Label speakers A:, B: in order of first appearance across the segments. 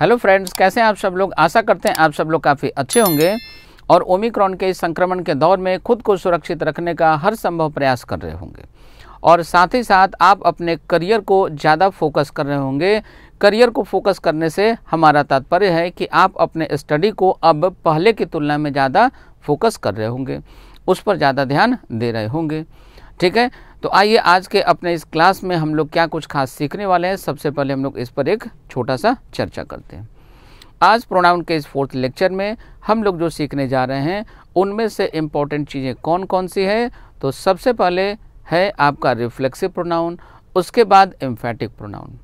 A: Hello friends कैसे हैं आप सब लोग आशा करते हैं आप सब लोग काफ़ी अच्छे होंगे और ओमिक्रॉन के इस संक्रमण के दौर में खुद को सुरक्षित रखने का हर संभव प्रयास कर रहे होंगे और साथ ही साथ आप अपने करियर को ज़्यादा फोकस कर रहे होंगे करियर को फोकस करने से हमारा तात्पर्य है कि आप अपने स्टडी को अब पहले की तुलना में ज़्यादा फोकस कर रहे होंगे उस पर ज़्यादा ध्यान दे रहे होंगे ठीक है तो आइए आज के अपने इस क्लास में हम लोग क्या कुछ खास सीखने वाले हैं सबसे पहले हम लोग इस पर एक छोटा सा चर्चा करते हैं आज प्रोनाउन के इस फोर्थ लेक्चर में हम लोग जो सीखने जा रहे हैं उनमें से इम्पॉर्टेंट चीज़ें कौन कौन सी है तो सबसे पहले है आपका रिफ्लेक्सिव प्रोनाउन उसके बाद एम्फेटिक प्रोनाउन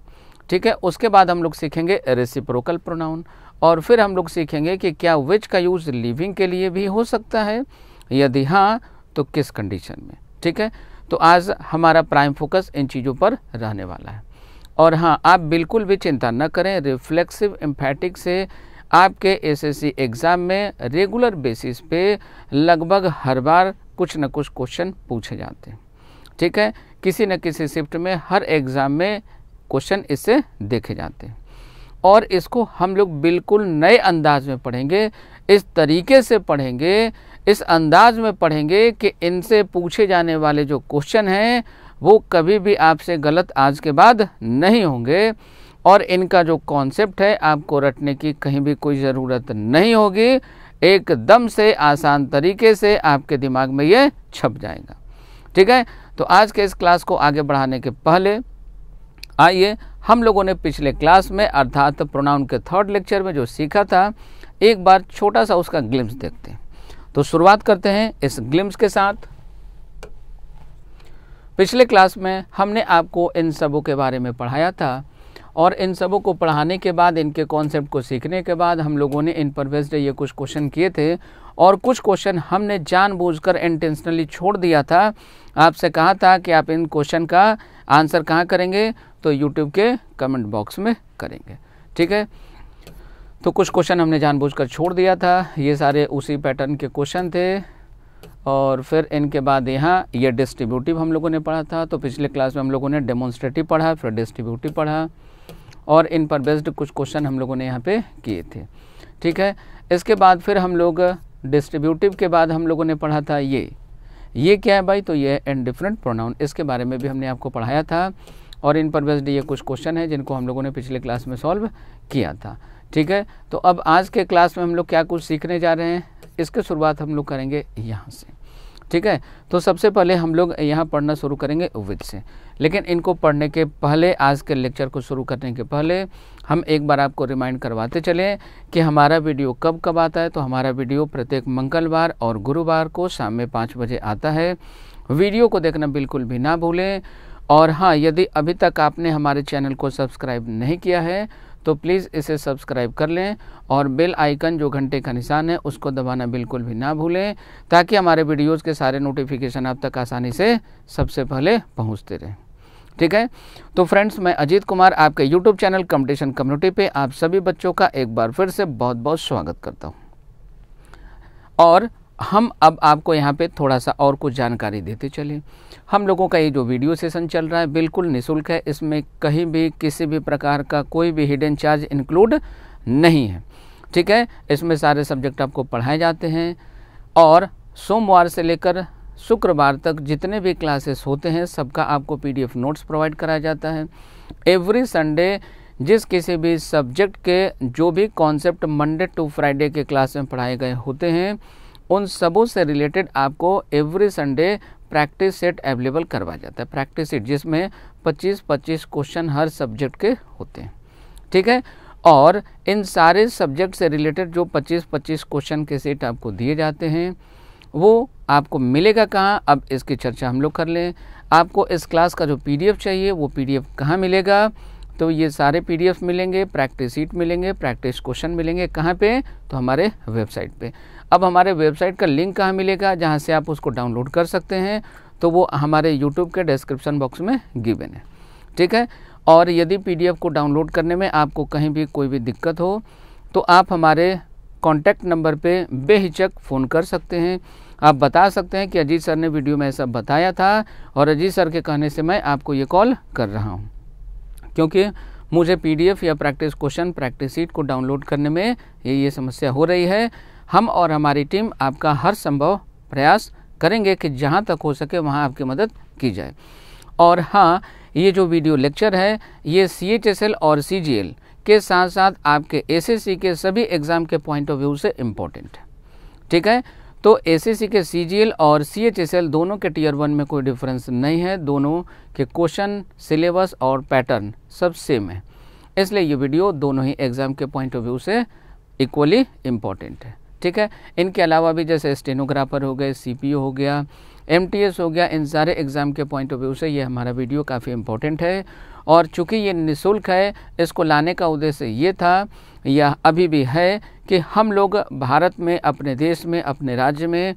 A: ठीक है उसके बाद हम लोग सीखेंगे रेसिप्रोकल प्रोनाउन और फिर हम लोग सीखेंगे कि क्या विच का यूज़ लिविंग के लिए भी हो सकता है यदि हाँ तो किस कंडीशन में ठीक है तो आज हमारा प्राइम फोकस इन चीज़ों पर रहने वाला है और हाँ आप बिल्कुल भी चिंता न करें रिफ्लेक्सिव एम्फेटिक से आपके एसएससी एग्ज़ाम में रेगुलर बेसिस पे लगभग हर बार कुछ न कुछ क्वेश्चन पूछे जाते हैं ठीक है किसी न किसी शिफ्ट में हर एग्ज़ाम में क्वेश्चन इससे देखे जाते हैं और इसको हम लोग बिल्कुल नए अंदाज में पढ़ेंगे इस तरीके से पढ़ेंगे इस अंदाज में पढ़ेंगे कि इनसे पूछे जाने वाले जो क्वेश्चन हैं वो कभी भी आपसे गलत आज के बाद नहीं होंगे और इनका जो कॉन्सेप्ट है आपको रटने की कहीं भी कोई ज़रूरत नहीं होगी एकदम से आसान तरीके से आपके दिमाग में ये छप जाएगा ठीक है तो आज के इस क्लास को आगे बढ़ाने के पहले आइए हम लोगों ने पिछले क्लास में अर्थात प्रोनाउन के थर्ड लेक्चर में जो सीखा था एक बार छोटा सा उसका ग्लिम्स देखते हैं तो शुरुआत करते हैं इस ग्लिम्स के साथ पिछले क्लास में हमने आपको इन सबों के बारे में पढ़ाया था और इन सबों को पढ़ाने के बाद इनके कॉन्सेप्ट को सीखने के बाद हम लोगों ने इन पर बेस्ड ये कुछ क्वेश्चन किए थे और कुछ क्वेश्चन हमने जानबूझकर इंटेंशनली छोड़ दिया था आपसे कहा था कि आप इन क्वेश्चन का आंसर कहाँ करेंगे तो यूट्यूब के कमेंट बॉक्स में करेंगे ठीक है तो कुछ क्वेश्चन हमने जानबूझकर छोड़ दिया था ये सारे उसी पैटर्न के क्वेश्चन थे और फिर इनके बाद यहाँ ये डिस्ट्रीब्यूटिव हम लोगों ने पढ़ा था तो पिछले क्लास में हम लोगों ने डेमोन्स्ट्रेटिव पढ़ा फिर डिस्ट्रीब्यूटिव पढ़ा और इन पर बेस्ड कुछ क्वेश्चन हम लोगों ने यहाँ पे किए थे ठीक है इसके बाद फिर हम लोग डिस्ट्रीब्यूटिव के बाद हम लोगों ने पढ़ा था ये ये क्या है भाई तो ये एंड डिफरेंट प्रोनाउन इसके बारे में भी हमने आपको पढ़ाया था और इन पर बेस्ड ये कुछ क्वेश्चन है जिनको हम लोगों ने पिछले क्लास में सॉल्व किया था ठीक है तो अब आज के क्लास में हम लोग क्या कुछ सीखने जा रहे हैं इसकी शुरुआत हम लोग करेंगे यहाँ से ठीक है तो सबसे पहले हम लोग यहाँ पढ़ना शुरू करेंगे विद से लेकिन इनको पढ़ने के पहले आज के लेक्चर को शुरू करने के पहले हम एक बार आपको रिमाइंड करवाते चलें कि हमारा वीडियो कब कब आता है तो हमारा वीडियो प्रत्येक मंगलवार और गुरुवार को शाम में पाँच बजे आता है वीडियो को देखना बिल्कुल भी ना भूलें और हाँ यदि अभी तक आपने हमारे चैनल को सब्सक्राइब नहीं किया है तो प्लीज़ इसे सब्सक्राइब कर लें और बेल आइकन जो घंटे का निशान है उसको दबाना बिल्कुल भी ना भूलें ताकि हमारे वीडियोज़ के सारे नोटिफिकेशन आप तक आसानी से सबसे पहले पहुँचते रहें ठीक है तो फ्रेंड्स मैं अजीत कुमार आपके यूट्यूब चैनल कम्पटिशन कम्युनिटी पे आप सभी बच्चों का एक बार फिर से बहुत बहुत स्वागत करता हूँ और हम अब आपको यहाँ पे थोड़ा सा और कुछ जानकारी देते चलें हम लोगों का ये जो वीडियो सेशन चल रहा है बिल्कुल निशुल्क है इसमें कहीं भी किसी भी प्रकार का कोई भी हिडन चार्ज इंक्लूड नहीं है ठीक है इसमें सारे सब्जेक्ट आपको पढ़ाए जाते हैं और सोमवार से लेकर शुक्रवार तक जितने भी क्लासेस होते हैं सबका आपको पी नोट्स प्रोवाइड कराया जाता है एवरी संडे जिस किसी भी सब्जेक्ट के जो भी कॉन्सेप्ट मंडे टू फ्राइडे के क्लास में पढ़ाए गए होते हैं उन सबों से रिलेटेड आपको every Sunday practice set available करवाया जाता है प्रैक्टिस सेट जिसमें 25-25 क्वेश्चन हर सब्जेक्ट के होते हैं ठीक है और इन सारे सब्जेक्ट से रिलेटेड जो 25-25 क्वेश्चन के सेट आपको दिए जाते हैं वो आपको मिलेगा कहाँ अब इसकी चर्चा हम लोग कर लें आपको इस क्लास का जो पीडीएफ चाहिए वो पीडीएफ कहाँ मिलेगा तो ये सारे पीडीएफ मिलेंगे प्रैक्टिस सीट मिलेंगे प्रैक्टिस क्वेश्चन मिलेंगे कहाँ पे तो हमारे वेबसाइट पे अब हमारे वेबसाइट का लिंक कहाँ मिलेगा जहाँ से आप उसको डाउनलोड कर सकते हैं तो वो हमारे यूट्यूब के डिस्क्रिप्शन बॉक्स में गिवन है ठीक है और यदि पीडीएफ को डाउनलोड करने में आपको कहीं भी कोई भी दिक्कत हो तो आप हमारे कॉन्टैक्ट नंबर पर बेहिचक फ़ोन कर सकते हैं आप बता सकते हैं कि अजीत सर ने वीडियो में ऐसा बताया था और अजीत सर के कहने से मैं आपको ये कॉल कर रहा हूँ क्योंकि मुझे पीडीएफ या प्रैक्टिस क्वेश्चन प्रैक्टिस सीट को डाउनलोड करने में ये ये समस्या हो रही है हम और हमारी टीम आपका हर संभव प्रयास करेंगे कि जहाँ तक हो सके वहाँ आपकी मदद की जाए और हाँ ये जो वीडियो लेक्चर है ये सी और सी के साथ साथ आपके एस के सभी एग्ज़ाम के पॉइंट ऑफ व्यू से इम्पोर्टेंट है ठीक है तो एसीसी के सीजीएल और सीएचएसएल दोनों के टीयर वन में कोई डिफरेंस नहीं है दोनों के क्वेश्चन सिलेबस और पैटर्न सब सेम है इसलिए ये वीडियो दोनों ही एग्ज़ाम के पॉइंट ऑफ व्यू से इक्वली इम्पॉर्टेंट है ठीक है इनके अलावा भी जैसे स्टेनोग्राफर हो गए सी हो गया एम हो गया इन सारे एग्ज़ाम के पॉइंट ऑफ व्यू से ये हमारा वीडियो काफ़ी इंपॉर्टेंट है और चूँकि ये निशुल्क है इसको लाने का उद्देश्य ये था यह अभी भी है कि हम लोग भारत में अपने देश में अपने राज्य में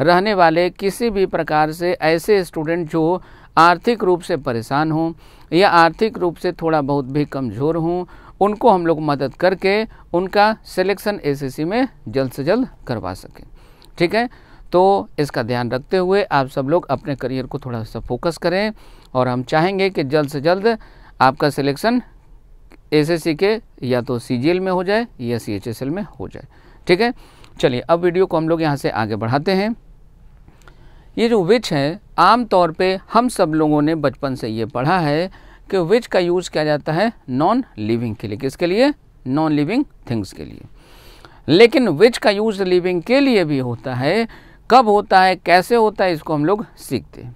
A: रहने वाले किसी भी प्रकार से ऐसे स्टूडेंट जो आर्थिक रूप से परेशान हों या आर्थिक रूप से थोड़ा बहुत भी कमज़ोर हों उनको हम लोग मदद करके उनका सिलेक्शन एसएससी में जल्द से जल्द करवा सकें ठीक है तो इसका ध्यान रखते हुए आप सब लोग अपने करियर को थोड़ा सा फोकस करें और हम चाहेंगे कि जल्द से जल्द आपका सिलेक्शन एसएससी के या तो एल में हो जाए या सीएचएसएल में हो जाए ठीक है चलिए अब वीडियो को हम लोग यहाँ से आगे बढ़ाते हैं ये जो विच है आम तौर पे हम सब लोगों ने बचपन से ये पढ़ा है कि विच का यूज़ किया जाता है नॉन लिविंग के लिए किसके लिए नॉन लिविंग थिंग्स के लिए लेकिन विच का यूज़ लिविंग के लिए भी होता है कब होता है कैसे होता है इसको हम लोग सीखते हैं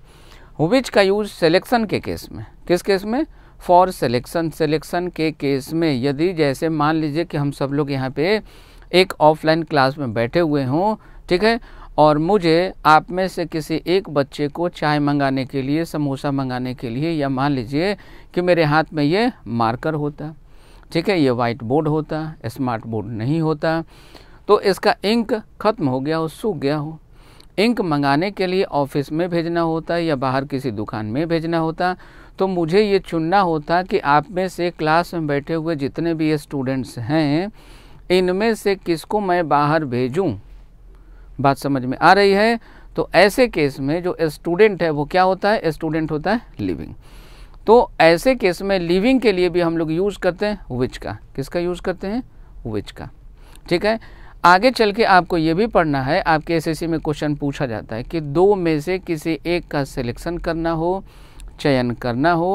A: हुविच का यूज सिलेक्शन के केस में किस केस में फॉर सिलेक्शन सिलेक्शन के केस में यदि जैसे मान लीजिए कि हम सब लोग यहाँ पे एक ऑफलाइन क्लास में बैठे हुए हों ठीक है और मुझे आप में से किसी एक बच्चे को चाय मंगाने के लिए समोसा मंगाने के लिए या मान लीजिए कि मेरे हाथ में ये मार्कर होता ठीक है ये वाइट बोर्ड होता स्मार्ट बोर्ड नहीं होता तो इसका इंक खत्म हो गया हो सूख गया हो इंक मंगाने के लिए ऑफिस में भेजना होता या बाहर किसी दुकान में भेजना होता तो मुझे ये चुनना होता कि आप में से क्लास में बैठे हुए जितने भी स्टूडेंट्स हैं इनमें से किसको मैं बाहर भेजूं बात समझ में आ रही है तो ऐसे केस में जो स्टूडेंट है वो क्या होता है स्टूडेंट होता है लिविंग तो ऐसे केस में लिविंग के लिए भी हम लोग यूज़ करते हैं विच का किसका यूज़ करते हैं विच का ठीक है आगे चल के आपको ये भी पढ़ना है आपके एसएससी में क्वेश्चन पूछा जाता है कि दो में से किसी एक का सिलेक्शन करना हो चयन करना हो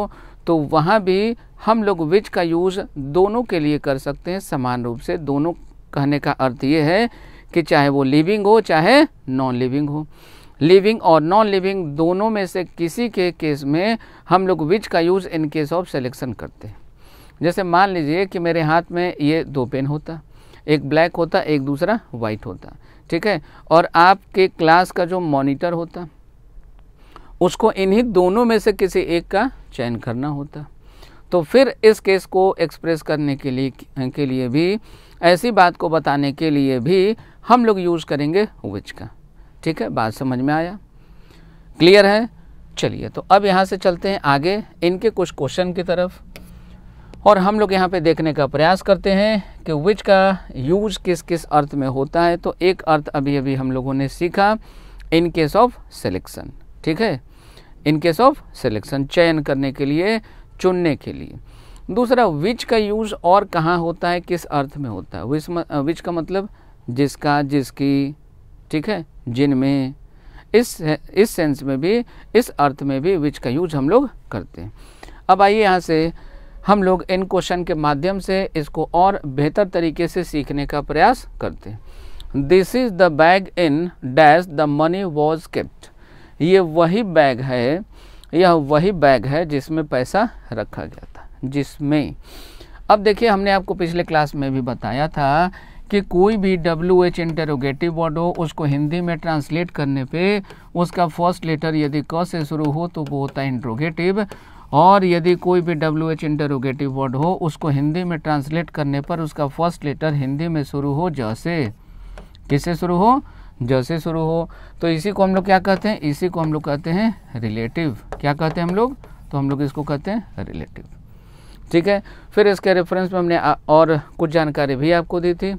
A: तो वहाँ भी हम लोग विच का यूज़ दोनों के लिए कर सकते हैं समान रूप से दोनों कहने का अर्थ ये है कि चाहे वो लिविंग हो चाहे नॉन लिविंग हो लिविंग और नॉन लिविंग दोनों में से किसी के केस में हम लोग विच का use in case of selection करते हैं जैसे मान लीजिए कि मेरे हाथ में ये दो पेन होता एक ब्लैक होता एक दूसरा वाइट होता ठीक है और आपके क्लास का जो मॉनिटर होता उसको इन्हीं दोनों में से किसी एक का चयन करना होता तो फिर इस केस को एक्सप्रेस करने के लिए के लिए भी ऐसी बात को बताने के लिए भी हम लोग यूज़ करेंगे विच का ठीक है बात समझ में आया क्लियर है चलिए तो अब यहाँ से चलते हैं आगे इनके कुछ क्वेश्चन की तरफ और हम लोग यहाँ पे देखने का प्रयास करते हैं कि विच का यूज किस किस अर्थ में होता है तो एक अर्थ अभी अभी हम लोगों ने सीखा इन केस ऑफ सिलेक्शन ठीक है इन केस ऑफ सिलेक्शन चयन करने के लिए चुनने के लिए दूसरा विच का यूज़ और कहाँ होता है किस अर्थ में होता है विच, विच का मतलब जिसका जिसकी ठीक है जिनमें इस इस सेंस में भी इस अर्थ में भी विच का यूज हम लोग करते हैं अब आइए यहाँ से हम लोग इन क्वेश्चन के माध्यम से इसको और बेहतर तरीके से सीखने का प्रयास करते हैं this is the bag in dash the money was kept ये वही बैग है यह वही बैग है जिसमें पैसा रखा गया था जिसमें अब देखिए हमने आपको पिछले क्लास में भी बताया था कि कोई भी डब्ल्यू एच इंटेरोगेटिव वर्ड हो उसको हिंदी में ट्रांसलेट करने पे उसका फर्स्ट लेटर यदि क से शुरू हो तो वो होता है इंट्रोगेटिव और यदि कोई भी डब्ल्यू एच इंटरोगेटिव वर्ड हो उसको हिंदी में ट्रांसलेट करने पर उसका फर्स्ट लेटर हिंदी में शुरू हो जैसे किससे शुरू हो जैसे शुरू हो तो इसी को हम लोग क्या कहते हैं इसी को हम लोग कहते हैं रिलेटिव क्या कहते हैं हम लोग तो हम लोग इसको कहते हैं रिलेटिव ठीक है फिर इसके रेफरेंस में हमने और कुछ जानकारी भी आपको दी थी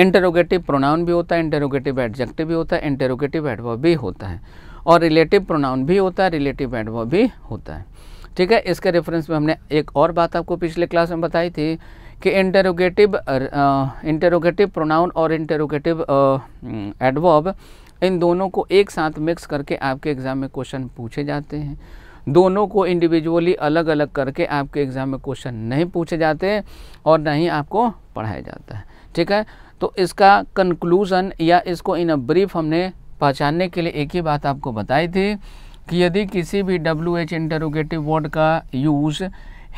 A: इंटरोगेटिव प्रोनाउन भी होता है इंटरोगेटिव एडजेक्टिव भी होता है इंटरोगेटिव एडवर्ब भी होता है और रिलेटिव प्रोनाउन भी होता है रिलेटिव एडवर्ब भी होता है ठीक है इसके रेफरेंस में हमने एक और बात आपको पिछले क्लास में बताई थी कि इंटरोगेटिव इंटरोगेटिव प्रोनाउन और इंटरोगेटिव एडवर्ब इन दोनों को एक साथ मिक्स करके आपके एग्ज़ाम में क्वेश्चन पूछे जाते हैं दोनों को इंडिविजुअली अलग अलग करके आपके एग्ज़ाम में क्वेश्चन नहीं पूछे जाते और ना ही आपको पढ़ाया जाता है ठीक है तो इसका कंक्लूज़न या इसको इन अ ब्रीफ हमने पहचानने के लिए एक ही बात आपको बताई थी कि यदि किसी भी डब्ल्यू एच इंटरोगेटिव वर्ड का यूज़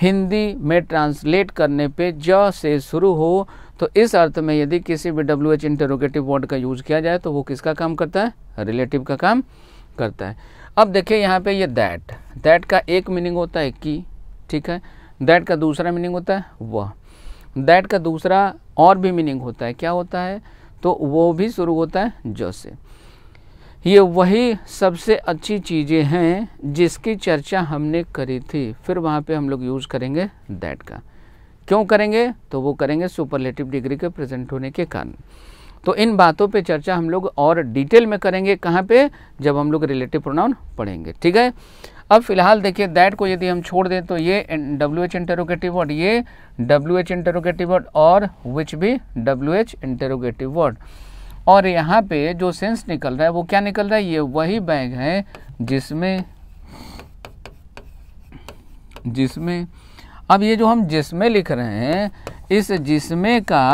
A: हिंदी में ट्रांसलेट करने पे ज से शुरू हो तो इस अर्थ में यदि किसी भी डब्ल्यू एच इंटरोगेटिव वर्ड का यूज़ किया जाए तो वो किसका काम करता है रिलेटिव का काम करता है अब देखिए यहाँ पे ये दैट दैट का एक मीनिंग होता है की ठीक है दैट का दूसरा मीनिंग होता है वह दैट का दूसरा और भी मीनिंग होता है क्या होता है तो वो भी शुरू होता है ज से ये वही सबसे अच्छी चीज़ें हैं जिसकी चर्चा हमने करी थी फिर वहाँ पे हम लोग यूज़ करेंगे दैट का क्यों करेंगे तो वो करेंगे सुपरलेटिव डिग्री के प्रेजेंट होने के कारण तो इन बातों पे चर्चा हम लोग और डिटेल में करेंगे कहाँ पे जब हम लोग रिलेटिव प्रोनाउन पढ़ेंगे ठीक है अब फिलहाल देखिए दैट को यदि हम छोड़ दें तो ये डब्ल्यू एच इंटेरोगेटिव वर्ड ये डब्ल्यू एच इंटेरोगेटिव वर्ड और विच भी डब्ल्यू एच इंटेरोगेटिव वर्ड और यहाँ पे जो सेंस निकल रहा है वो क्या निकल रहा है ये वही बैग है जिसमें जिसमें अब ये जो हम जिसमें लिख रहे हैं इस जिसमें का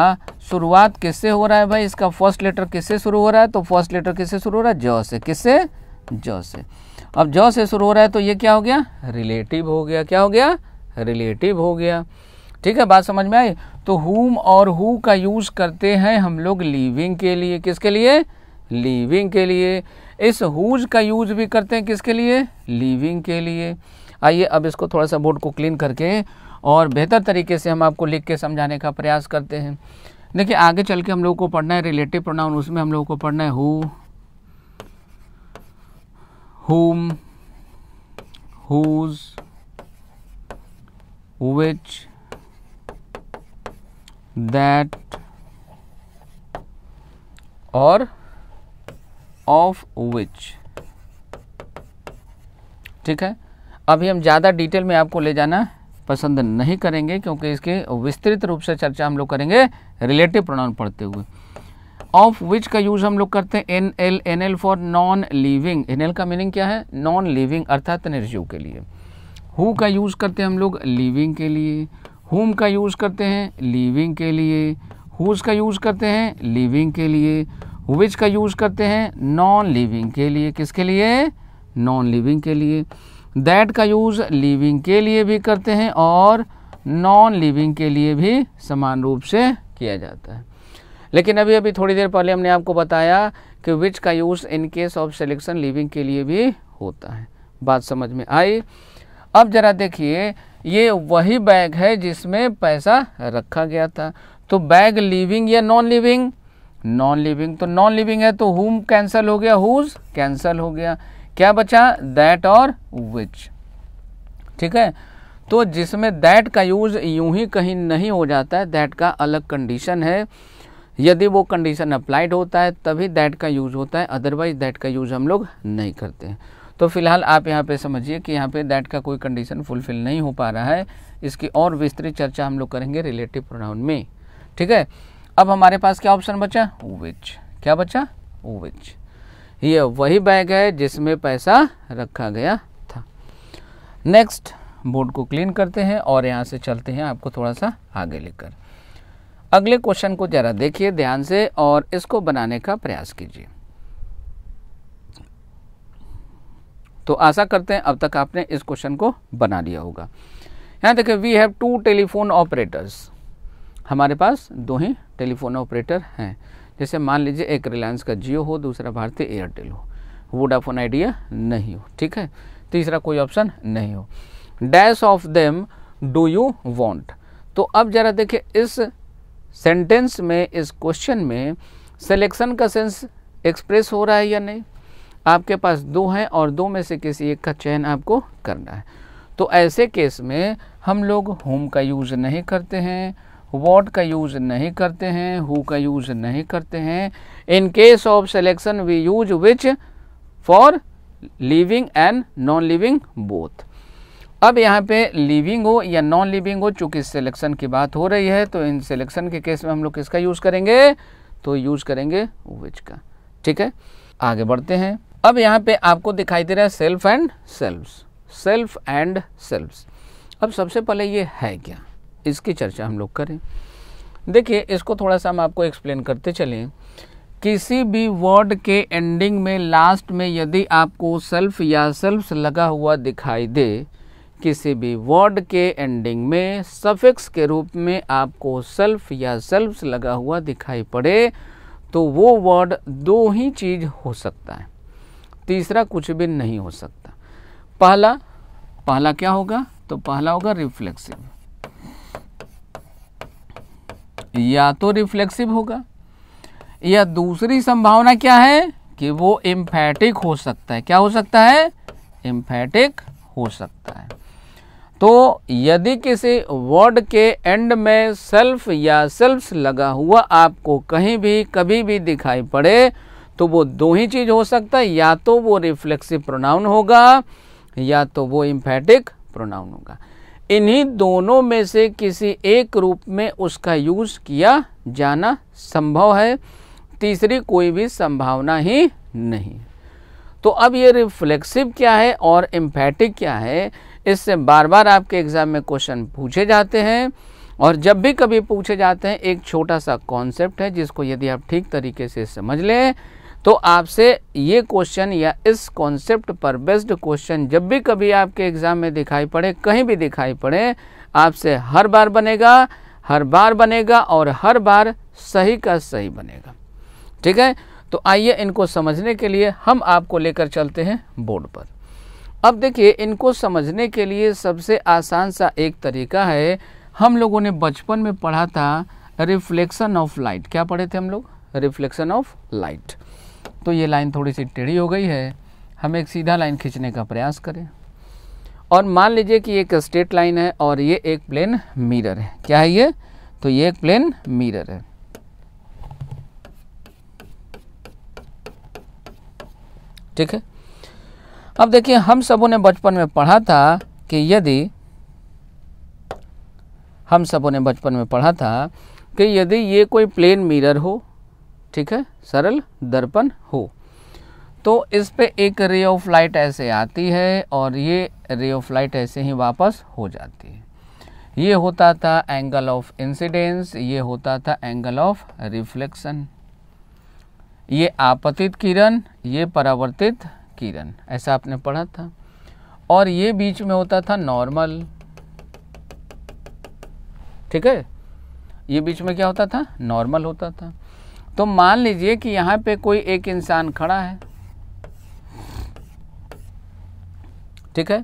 A: शुरुआत किससे हो रहा है भाई इसका फर्स्ट लेटर किससे शुरू हो रहा है तो फर्स्ट लेटर किससे शुरू हो रहा है ज से किससे ज से अब ज से शुरू हो रहा है तो ये क्या हो गया रिलेटिव हो गया क्या हो गया रिलेटिव हो गया ठीक है बात समझ में आई तो हुम और हु का यूज़ करते हैं हम लोग लिविंग के लिए किसके लिए लिविंग के लिए इस हुज का यूज भी करते हैं किसके लिए लिविंग के लिए आइए अब इसको थोड़ा सा बोर्ड को क्लीन करके और बेहतर तरीके से हम आपको लिख के समझाने का प्रयास करते हैं देखिए आगे चल के हम लोगों को पढ़ना है रिलेटिव प्रोनाउन उसमें हम लोगों को पढ़ना है who whom whose which that or of which ठीक है अभी हम ज़्यादा डिटेल में आपको ले जाना पसंद नहीं करेंगे क्योंकि इसके विस्तृत रूप से चर्चा हम लोग करेंगे रिलेटिव प्रोनाउन पढ़ते हुए ऑफ विच का यूज़ हम लोग करते हैं N L N L for non living N L का मीनिंग क्या है नॉन लिविंग अर्थात निर्जीव के लिए हु का यूज़ करते हैं हम लोग लिविंग के लिए होम का यूज़ करते हैं लिविंग के लिए हुज का यूज़ करते हैं लिविंग के लिए विच का यूज़ करते हैं नॉन लिविंग के लिए किसके लिए नॉन लिविंग के लिए दैट का यूज़ लिविंग के लिए भी करते हैं और नॉन लिविंग के लिए भी समान रूप से किया जाता है लेकिन अभी अभी थोड़ी देर पहले हमने आपको बताया कि विच का use in case of selection living के लिए भी होता है बात समझ में आई अब ज़रा देखिए ये वही बैग है जिसमें पैसा रखा गया था तो बैग लिविंग या नॉन लिविंग नॉन लिविंग तो नॉन लिविंग है तो हुम कैंसल हो गया हुज कैंसल हो गया क्या बचा दैट और विच ठीक है तो जिसमें दैट का यूज़ यूं ही कहीं नहीं हो जाता है दैट का अलग कंडीशन है यदि वो कंडीशन अप्लाइड होता है तभी दैट का यूज़ होता है अदरवाइज दैट का यूज़ हम लोग नहीं करते हैं तो फिलहाल आप यहाँ पे समझिए कि यहाँ पे दैट का कोई कंडीशन फुलफिल नहीं हो पा रहा है इसकी और विस्तृत चर्चा हम लोग करेंगे रिलेटिव प्रोनाउन में ठीक है अब हमारे पास क्या ऑप्शन बचा विच क्या बचा विच ये वही बैग है जिसमें पैसा रखा गया था नेक्स्ट बोर्ड को क्लीन करते हैं और यहाँ से चलते हैं आपको थोड़ा सा आगे लेकर अगले क्वेश्चन को ज़रा देखिए ध्यान से और इसको बनाने का प्रयास कीजिए तो आशा करते हैं अब तक आपने इस क्वेश्चन को बना लिया होगा यहाँ देखिए we have two telephone operators हमारे पास दो ही टेलीफोन ऑपरेटर हैं जैसे मान लीजिए एक रिलायंस का जियो हो दूसरा भारतीय एयरटेल हो वोडाफोन आइडिया नहीं हो ठीक है तीसरा कोई ऑप्शन नहीं हो dash of them do you want तो अब जरा देखिए इस सेंटेंस में इस क्वेश्चन में सेलेक्शन का सेंस एक्सप्रेस हो रहा है या नहीं आपके पास दो हैं और दो में से किसी एक का चयन आपको करना है तो ऐसे केस में हम लोग होम का यूज़ नहीं करते हैं वॉट का यूज़ नहीं करते हैं हु का यूज़ नहीं करते हैं in case of selection we use which for living and non living both अब यहाँ पे लिविंग हो या नॉन लिविंग हो चूंकि सिलेक्शन की बात हो रही है तो इन सिलेक्शन के केस में हम लोग किसका यूज़ करेंगे तो यूज़ करेंगे विच का ठीक है आगे बढ़ते हैं अब यहाँ पे आपको दिखाई दे रहा है self and selves self and selves अब सबसे पहले ये है क्या इसकी चर्चा हम लोग करें देखिए इसको थोड़ा सा हम आपको एक्सप्लेन करते चलें किसी भी वर्ड के एंडिंग में लास्ट में यदि आपको सेल्फ या सेल्फ लगा हुआ दिखाई दे किसी भी वर्ड के एंडिंग में सफिक्स के रूप में आपको सेल्फ या सेल्फ लगा हुआ दिखाई पड़े तो वो वर्ड दो ही चीज़ हो सकता है तीसरा कुछ भी नहीं हो सकता पहला पहला क्या होगा तो पहला होगा रिफ्लेक्सिव या तो रिफ्लेक्सिव होगा या दूसरी संभावना क्या है कि वो इम्फेटिक हो सकता है क्या हो सकता है इम्फेटिक हो सकता है तो यदि किसी वर्ड के एंड में सेल्फ या सेल्फ लगा हुआ आपको कहीं भी कभी भी दिखाई पड़े तो वो दो ही चीज़ हो सकता है या तो वो रिफ्लेक्सिव प्रोनाउन होगा या तो वो इम्फेटिक प्रोनाउन होगा इन्हीं दोनों में से किसी एक रूप में उसका यूज़ किया जाना संभव है तीसरी कोई भी संभावना ही नहीं तो अब ये रिफ्लेक्सिव क्या है और इम्फेटिक क्या है इससे बार बार आपके एग्ज़ाम में क्वेश्चन पूछे जाते हैं और जब भी कभी पूछे जाते हैं एक छोटा सा कॉन्सेप्ट है जिसको यदि आप ठीक तरीके से समझ लें तो आपसे ये क्वेश्चन या इस कॉन्सेप्ट पर बेस्ड क्वेश्चन जब भी कभी आपके एग्ज़ाम में दिखाई पड़े कहीं भी दिखाई पड़े आपसे हर बार बनेगा हर बार बनेगा और हर बार सही का सही बनेगा ठीक है तो आइए इनको समझने के लिए हम आपको लेकर चलते हैं बोर्ड पर अब देखिए इनको समझने के लिए सबसे आसान सा एक तरीका है हम लोगों ने बचपन में पढ़ा था रिफ्लेक्शन ऑफ लाइट क्या पढ़े थे हम लोग रिफ्लेक्शन ऑफ लाइट तो ये लाइन थोड़ी सी टेढ़ी हो गई है हम एक सीधा लाइन खींचने का प्रयास करें और मान लीजिए कि एक स्ट्रेट लाइन है और ये एक प्लेन मिरर है क्या है ये तो ये एक प्लेन मिरर है ठीक है अब देखिए हम सबों ने बचपन में पढ़ा था कि यदि हम सबों ने बचपन में पढ़ा था कि यदि ये कोई प्लेन मिरर हो ठीक है सरल दर्पण हो तो इस पे एक रे ऑफ लाइट ऐसे आती है और ये रे ऑफ लाइट ऐसे ही वापस हो जाती है ये होता था एंगल ऑफ इंसिडेंस ये होता था एंगल ऑफ रिफ्लेक्शन ये आपतित किरण ये परावर्तित किरण ऐसा आपने पढ़ा था और ये बीच में होता था नॉर्मल ठीक है ये बीच में क्या होता था नॉर्मल होता था तो मान लीजिए कि यहाँ पे कोई एक इंसान खड़ा है ठीक है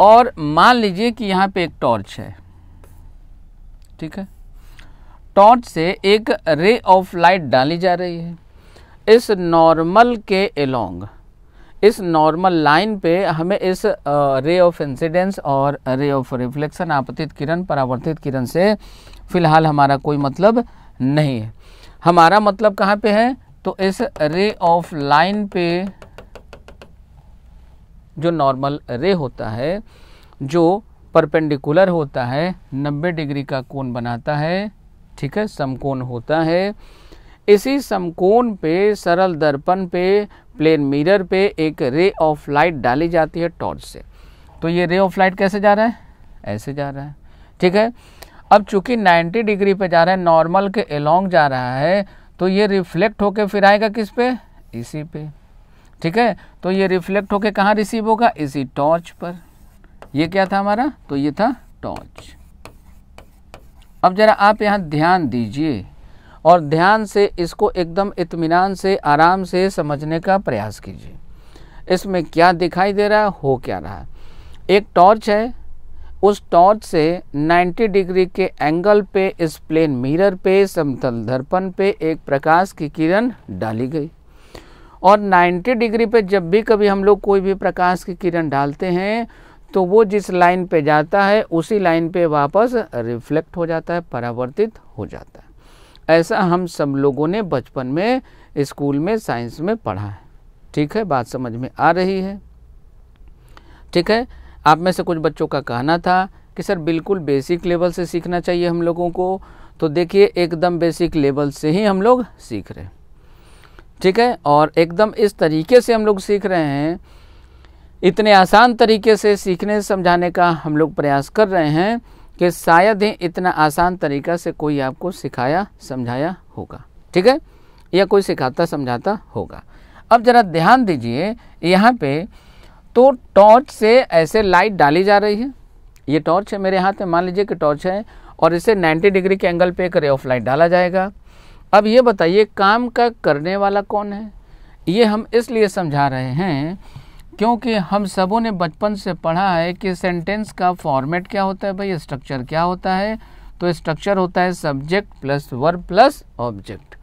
A: और मान लीजिए कि यहाँ पे एक टॉर्च है ठीक है टॉर्च से एक रे ऑफ लाइट डाली जा रही है इस नॉर्मल के एलोंग इस नॉर्मल लाइन पे हमें इस रे ऑफ इंसिडेंस और रे ऑफ रिफ्लेक्शन आपतित किरण परावर्तित किरण से फिलहाल हमारा कोई मतलब नहीं है हमारा मतलब कहाँ पे है तो इस रे ऑफ लाइन पे जो नॉर्मल रे होता है जो परपेंडिकुलर होता है 90 डिग्री का कोण बनाता है ठीक है समकोण होता है इसी समकोण पे सरल दर्पण पे प्लेन मिरर पे एक रे ऑफ लाइट डाली जाती है टॉर्च से तो ये रे ऑफ लाइट कैसे जा रहा है ऐसे जा रहा है ठीक है अब चूंकि 90 डिग्री पे जा रहा है नॉर्मल के एलोंग जा रहा है तो ये रिफ्लेक्ट होके फिर आएगा किस पे इसी पे ठीक है तो ये रिफ्लेक्ट होके कहाँ रिसीव होगा इसी टॉर्च पर ये क्या था हमारा तो ये था टॉर्च अब ज़रा आप यहाँ ध्यान दीजिए और ध्यान से इसको एकदम इतमान से आराम से समझने का प्रयास कीजिए इसमें क्या दिखाई दे रहा है हो क्या रहा है एक टॉर्च है उस टॉर्च से 90 डिग्री के एंगल पे इस प्लेन मिरर पे समतल दर्पण पे एक प्रकाश की किरण डाली गई और 90 डिग्री पे जब भी कभी हम लोग कोई भी प्रकाश की किरण डालते हैं तो वो जिस लाइन पे जाता है उसी लाइन पे वापस रिफ्लेक्ट हो जाता है परावर्तित हो जाता है ऐसा हम सब लोगों ने बचपन में स्कूल में साइंस में पढ़ा है ठीक है बात समझ में आ रही है ठीक है आप में से कुछ बच्चों का कहना था कि सर बिल्कुल बेसिक लेवल से सीखना चाहिए हम लोगों को तो देखिए एकदम बेसिक लेवल से ही हम लोग सीख रहे हैं ठीक है और एकदम इस तरीके से हम लोग सीख रहे हैं इतने आसान तरीके से सीखने समझाने का हम लोग प्रयास कर रहे हैं कि शायद ही इतना आसान तरीका से कोई आपको सिखाया समझाया होगा ठीक है या कोई सिखाता समझाता होगा अब ज़रा ध्यान दीजिए यहाँ पे तो टॉर्च से ऐसे लाइट डाली जा रही है ये टॉर्च है मेरे हाथ में मान लीजिए कि टॉर्च है और इसे 90 डिग्री के एंगल पे एक रे ऑफ लाइट डाला जाएगा अब ये बताइए काम का करने वाला कौन है ये हम इसलिए समझा रहे हैं क्योंकि हम सबों ने बचपन से पढ़ा है कि सेंटेंस का फॉर्मेट क्या होता है भाई स्ट्रक्चर क्या होता है तो स्ट्रक्चर होता है subject plus verb plus object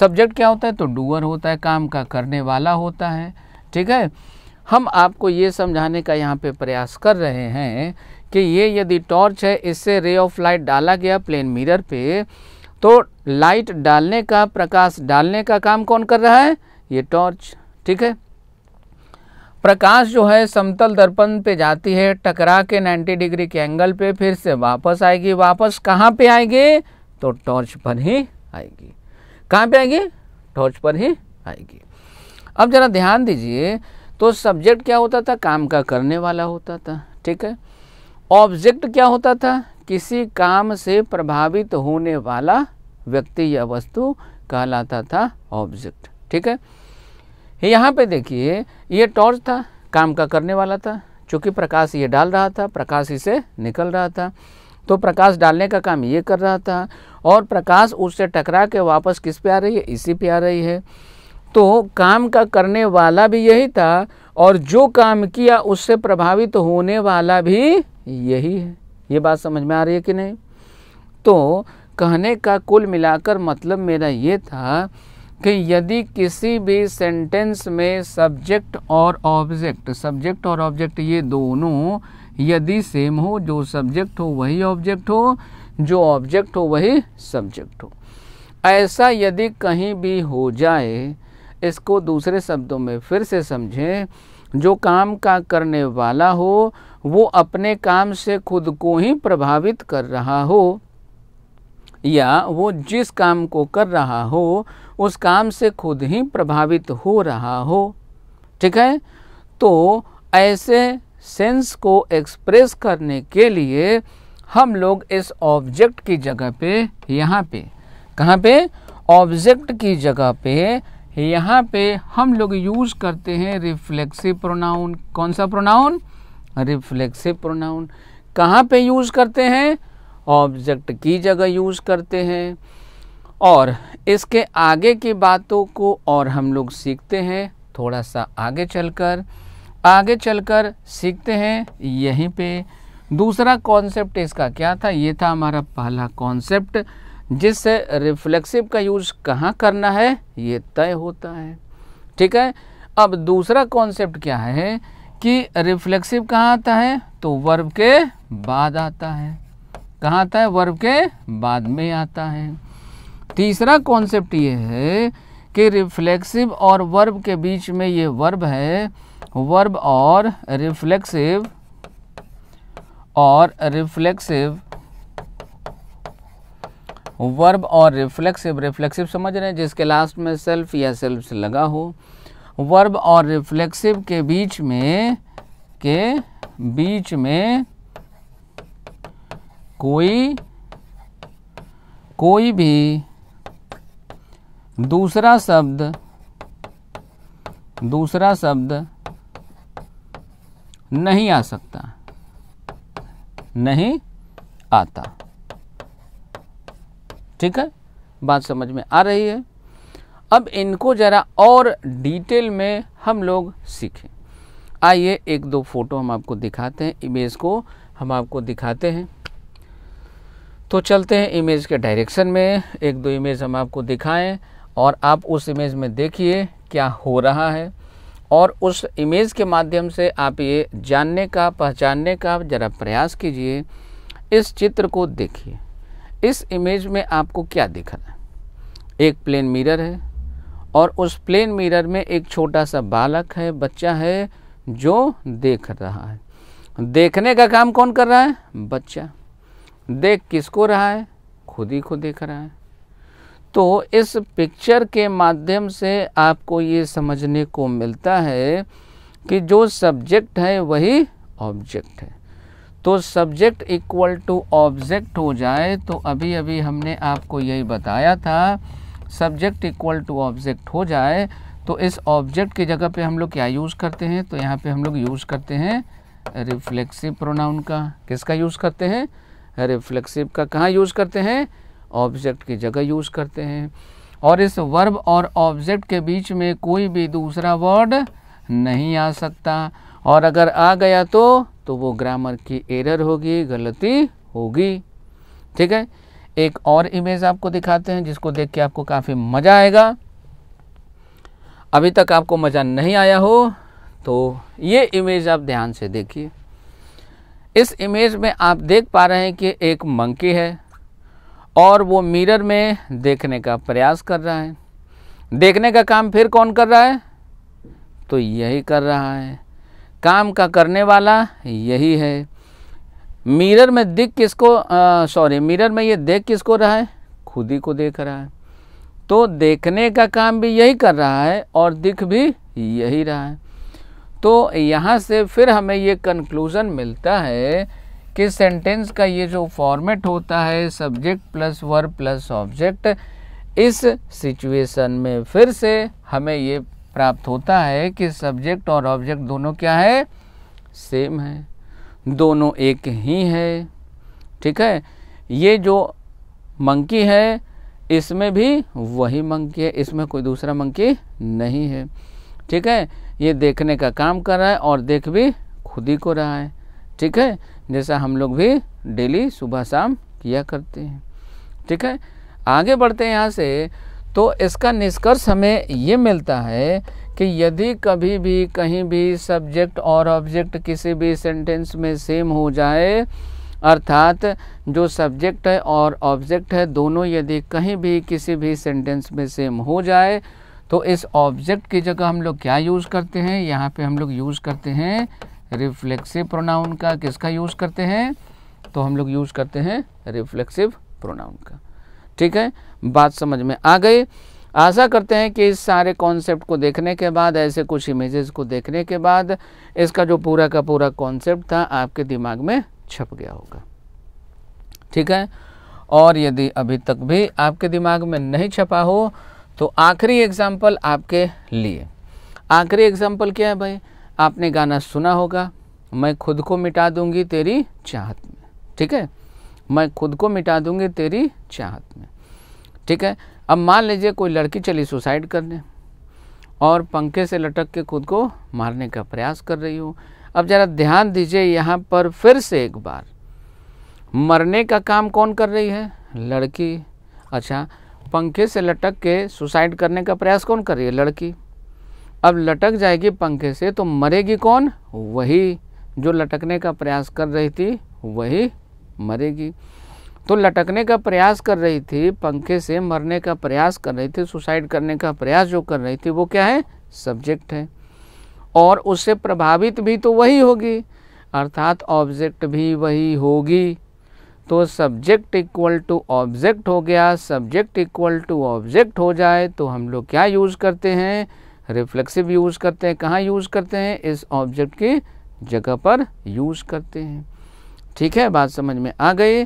A: subject क्या होता है तो डूअर होता है काम का करने वाला होता है ठीक है हम आपको ये समझाने का यहाँ पे प्रयास कर रहे हैं कि ये यदि टॉर्च है इससे रे ऑफ लाइट डाला गया प्लेन मिरर पे तो लाइट डालने का प्रकाश डालने का काम कौन कर रहा है ये टॉर्च ठीक है प्रकाश जो है समतल दर्पण पे जाती है टकरा के 90 डिग्री के एंगल पे फिर से वापस आएगी वापस कहाँ पे आएगी तो टॉर्च पर ही आएगी कहाँ पे आएगी टॉर्च पर ही आएगी अब ज़रा ध्यान दीजिए तो सब्जेक्ट क्या होता था काम का करने वाला होता था ठीक है ऑब्जेक्ट क्या होता था किसी काम से प्रभावित होने वाला व्यक्ति या वस्तु कहलाता था ऑब्जेक्ट ठीक है यहाँ पे देखिए ये टॉर्च था काम का करने वाला था चूँकि प्रकाश ये डाल रहा था प्रकाश इसे निकल रहा था तो प्रकाश डालने का काम ये कर रहा था और प्रकाश उससे टकरा के वापस किस पे आ रही है इसी पे आ रही है तो काम का करने वाला भी यही था और जो काम किया उससे प्रभावित तो होने वाला भी यही है ये बात समझ में आ रही है कि नहीं तो कहने का कुल मिलाकर मतलब मेरा ये था कि यदि किसी भी सेंटेंस में सब्जेक्ट और ऑब्जेक्ट सब्जेक्ट और ऑब्जेक्ट ये दोनों यदि सेम हो जो सब्जेक्ट हो वही ऑब्जेक्ट हो जो ऑब्जेक्ट हो वही सब्जेक्ट हो ऐसा यदि कहीं भी हो जाए इसको दूसरे शब्दों में फिर से समझें जो काम का करने वाला हो वो अपने काम से खुद को ही प्रभावित कर रहा हो या वो जिस काम को कर रहा हो उस काम से खुद ही प्रभावित हो रहा हो ठीक है तो ऐसे सेंस को एक्सप्रेस करने के लिए हम लोग इस ऑब्जेक्ट की जगह पे यहाँ पे कहाँ पे ऑब्जेक्ट की जगह पे यहाँ पे हम लोग यूज़ करते हैं रिफ्लेक्सिव प्रोनाउन कौन सा प्रोनाउन रिफ्लेक्सिव प्रोनाउन कहाँ पे यूज़ करते हैं ऑब्जेक्ट की जगह यूज़ करते हैं और इसके आगे की बातों को और हम लोग सीखते हैं थोड़ा सा आगे चलकर आगे चलकर सीखते हैं यहीं पे दूसरा कॉन्सेप्ट इसका क्या था ये था हमारा पहला कॉन्सेप्ट जिससे रिफ्लेक्सिव का यूज कहाँ करना है ये तय होता है ठीक है अब दूसरा कॉन्सेप्ट क्या है कि रिफ्लेक्सिव कहाँ आता है तो वर्ब के बाद आता है कहाँ आता है वर्ब के बाद में आता है तीसरा कॉन्सेप्ट ये है कि रिफ्लेक्सिव और वर्ब के बीच में ये वर्ब है वर्ब और रिफ्लेक्सिव और रिफ्लेक्सिव वर्ब और रिफ्लेक्सिव रिफ्लेक्सिव समझ रहे हैं जिसके लास्ट में सेल्फ या सेल्फ से लगा हो वर्ब और रिफ्लेक्सिव के बीच में के बीच में कोई कोई भी दूसरा शब्द दूसरा शब्द नहीं आ सकता नहीं आता ठीक है बात समझ में आ रही है अब इनको ज़रा और डिटेल में हम लोग सीखें आइए एक दो फोटो हम आपको दिखाते हैं इमेज को हम आपको दिखाते हैं तो चलते हैं इमेज के डायरेक्शन में एक दो इमेज हम आपको दिखाएं और आप उस इमेज में देखिए क्या हो रहा है और उस इमेज के माध्यम से आप ये जानने का पहचानने का ज़रा प्रयास कीजिए इस चित्र को देखिए इस इमेज में आपको क्या दिख रहा है एक प्लेन मिरर है और उस प्लेन मिरर में एक छोटा सा बालक है बच्चा है जो देख रहा है देखने का काम कौन कर रहा है बच्चा देख किसको रहा है खुद ही को देख रहा है तो इस पिक्चर के माध्यम से आपको ये समझने को मिलता है कि जो सब्जेक्ट है वही ऑब्जेक्ट है तो सब्जेक्ट इक्वल टू ऑब्जेक्ट हो जाए तो अभी अभी हमने आपको यही बताया था सब्जेक्ट इक्वल टू ऑब्जेक्ट हो जाए तो इस ऑब्जेक्ट की जगह पे हम लोग क्या यूज़ करते हैं तो यहाँ पे हम लोग यूज़ करते हैं रिफ्लेक्सिव प्रोनाउन का किसका यूज़ करते हैं रिफ्लेक्सिव का कहाँ यूज़ करते हैं ऑब्जेक्ट की जगह यूज़ करते हैं और इस वर्ब और ऑब्जेक्ट के बीच में कोई भी दूसरा वर्ड नहीं आ सकता और अगर आ गया तो तो वो ग्रामर की एरर होगी गलती होगी ठीक है एक और इमेज आपको दिखाते हैं जिसको देख के आपको काफ़ी मज़ा आएगा अभी तक आपको मज़ा नहीं आया हो तो ये इमेज आप ध्यान से देखिए इस इमेज में आप देख पा रहे हैं कि एक मंकी है और वो मिरर में देखने का प्रयास कर रहा है देखने का काम फिर कौन कर रहा है तो यही कर रहा है काम का करने वाला यही है मिरर में दिख किसको सॉरी मिरर में ये देख किसको रहा है खुद ही को देख रहा है तो देखने का काम भी यही कर रहा है और दिख भी यही रहा है तो यहाँ से फिर हमें ये कंक्लूज़न मिलता है कि सेंटेंस का ये जो फॉर्मेट होता है subject plus verb plus object इस सिचुएशन में फिर से हमें ये प्राप्त होता है कि सब्जेक्ट और ऑब्जेक्ट दोनों क्या है सेम है दोनों एक ही है ठीक है ये जो मंकी है इसमें भी वही मंकी है इसमें कोई दूसरा मंकी नहीं है ठीक है ये देखने का काम कर रहा है और देख भी खुद ही को रहा है ठीक है जैसा हम लोग भी डेली सुबह शाम किया करते हैं ठीक है आगे बढ़ते हैं यहाँ से तो इसका निष्कर्ष हमें ये मिलता है कि यदि कभी भी कहीं भी सब्जेक्ट और ऑब्जेक्ट किसी भी सेंटेंस में सेम हो जाए अर्थात जो सब्जेक्ट है और ऑब्जेक्ट है दोनों यदि कहीं भी किसी भी सेंटेंस में सेम हो जाए तो इस ऑब्जेक्ट की जगह हम लोग क्या यूज़ करते हैं यहाँ पे हम लोग यूज़ करते हैं रिफ्लेक्सिव प्रोनाउन का किसका यूज़ करते हैं तो हम लोग यूज़ करते हैं रिफ्लेक्सिव प्रोनाउन का ठीक है बात समझ में आ गई आशा करते हैं कि इस सारे कॉन्सेप्ट को देखने के बाद ऐसे कुछ इमेजेस को देखने के बाद इसका जो पूरा का पूरा कॉन्सेप्ट था आपके दिमाग में छप गया होगा ठीक है और यदि अभी तक भी आपके दिमाग में नहीं छपा हो तो आखिरी एग्जाम्पल आपके लिए आखिरी एग्जाम्पल क्या है भाई आपने गाना सुना होगा मैं खुद को मिटा दूंगी तेरी चाहत में ठीक है मैं खुद को मिटा दूंगी तेरी चाहत में ठीक है अब मान लीजिए कोई लड़की चली सुसाइड करने और पंखे से लटक के खुद को मारने का प्रयास कर रही हो अब ज़रा ध्यान दीजिए यहाँ पर फिर से एक बार मरने का काम कौन कर रही है लड़की अच्छा पंखे से लटक के सुसाइड करने का प्रयास कौन कर रही है लड़की अब लटक जाएगी पंखे से तो मरेगी कौन वही जो लटकने का प्रयास कर रही थी वही मरेगी तो लटकने का प्रयास कर रही थी पंखे से मरने का प्रयास कर रही थी सुसाइड करने का प्रयास जो कर रही थी वो क्या है सब्जेक्ट है और उससे प्रभावित भी तो वही होगी अर्थात ऑब्जेक्ट भी वही होगी तो सब्जेक्ट इक्वल टू ऑब्जेक्ट हो गया सब्जेक्ट इक्वल टू ऑब्जेक्ट हो जाए तो हम लोग क्या यूज़ करते हैं रिफ्लेक्सिव यूज़ करते हैं कहाँ यूज़ करते हैं इस ऑब्जेक्ट की जगह पर यूज़ करते हैं ठीक है बात समझ में आ गई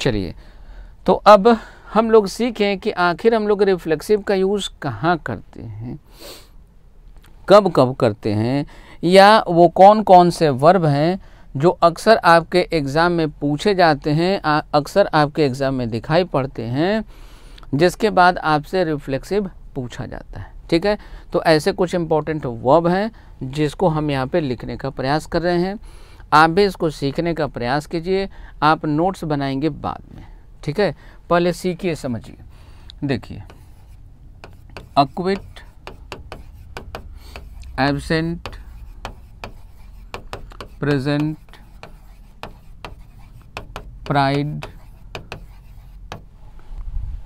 A: चलिए तो अब हम लोग सीखें कि आखिर हम लोग रिफ्लेक्सिव का यूज़ कहाँ करते हैं कब कब करते हैं या वो कौन कौन से वर्ब हैं जो अक्सर आपके एग्ज़ाम में पूछे जाते हैं अक्सर आपके एग्ज़ाम में दिखाई पड़ते हैं जिसके बाद आपसे रिफ्लेक्सिव पूछा जाता है ठीक है तो ऐसे कुछ इम्पोर्टेंट वर्ब हैं जिसको हम यहाँ पे लिखने का प्रयास कर रहे हैं आप भी इसको सीखने का प्रयास कीजिए आप नोट्स बनाएंगे बाद में ठीक है पहले सीखिए समझिए देखिए acquit absent present pride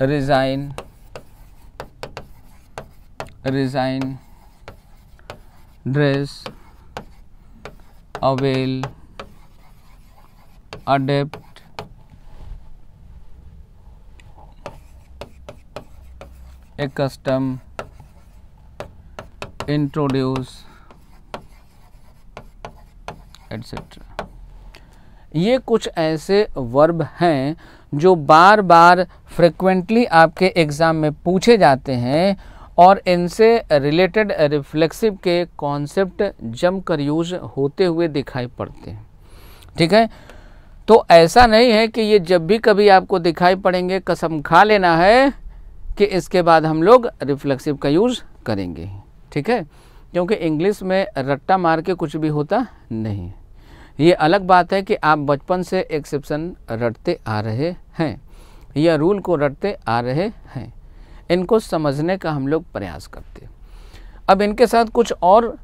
A: resign resign dress avail adept custom introduce etcetera ये कुछ ऐसे वर्ब हैं जो बार बार फ्रिक्वेंटली आपके एग्ज़ाम में पूछे जाते हैं और इनसे रिलेटेड रिफ्लेक्सिव के कॉन्सेप्ट जमकर यूज होते हुए दिखाई पड़ते हैं ठीक है तो ऐसा नहीं है कि ये जब भी कभी आपको दिखाई पड़ेंगे कसम खा लेना है कि इसके बाद हम लोग रिफ्लेक्सिव का यूज़ करेंगे ठीक है क्योंकि इंग्लिश में रट्टा मार के कुछ भी होता नहीं ये अलग बात है कि आप बचपन से एक्सेप्शन रटते आ रहे हैं या रूल को रटते आ रहे हैं इनको समझने का हम लोग प्रयास करते हैं अब इनके साथ कुछ और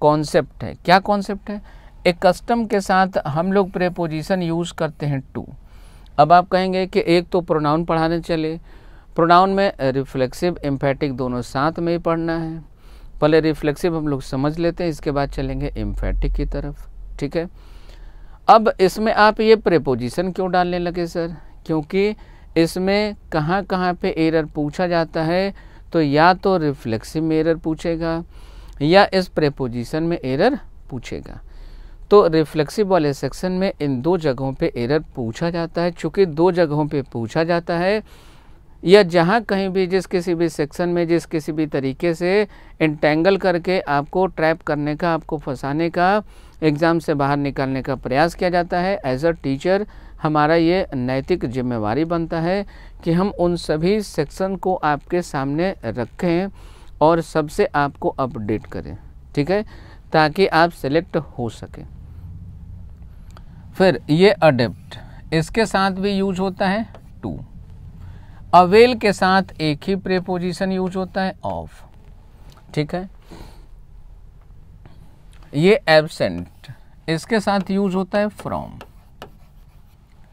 A: कॉन्सेप्ट है क्या कॉन्सेप्ट है एक कस्टम के साथ हम लोग प्रेपोजिशन यूज़ करते हैं टू अब आप कहेंगे कि एक तो प्रोनाउन पढ़ाने चले प्रोनाउन में रिफ्लेक्सिव एम्फेटिक दोनों साथ में ही पढ़ना है पहले रिफ्लेक्सिव हम लोग समझ लेते हैं इसके बाद चलेंगे एम्फेटिक की तरफ ठीक है अब इसमें आप ये प्रेपोजिशन क्यों डालने लगे सर क्योंकि इसमें कहाँ कहाँ पे एरर पूछा जाता है तो या तो रिफ्लेक्सिव में एरर पूछेगा या इस प्रेपोजिशन में एरर पूछेगा तो रिफ्लेक्सिव वाले सेक्शन में इन दो जगहों पे एरर पूछा जाता है चूँकि दो जगहों पे पूछा जाता है या जहाँ कहीं भी जिस किसी भी सेक्शन में जिस किसी भी तरीके से इंटेंगल करके आपको ट्रैप करने का आपको फंसाने का एग्ज़ाम से बाहर निकालने का प्रयास किया जाता है एज अ टीचर हमारा ये नैतिक जिम्मेवारी बनता है कि हम उन सभी सेक्शन को आपके सामने रखें और सबसे आपको अपडेट करें ठीक है ताकि आप सेलेक्ट हो सके फिर ये अडेप्ट इसके साथ भी यूज होता है टू अवेल के साथ एक ही प्रेपोजिशन यूज होता है ऑफ ठीक है ये एबसेंट इसके साथ यूज होता है फ्रॉम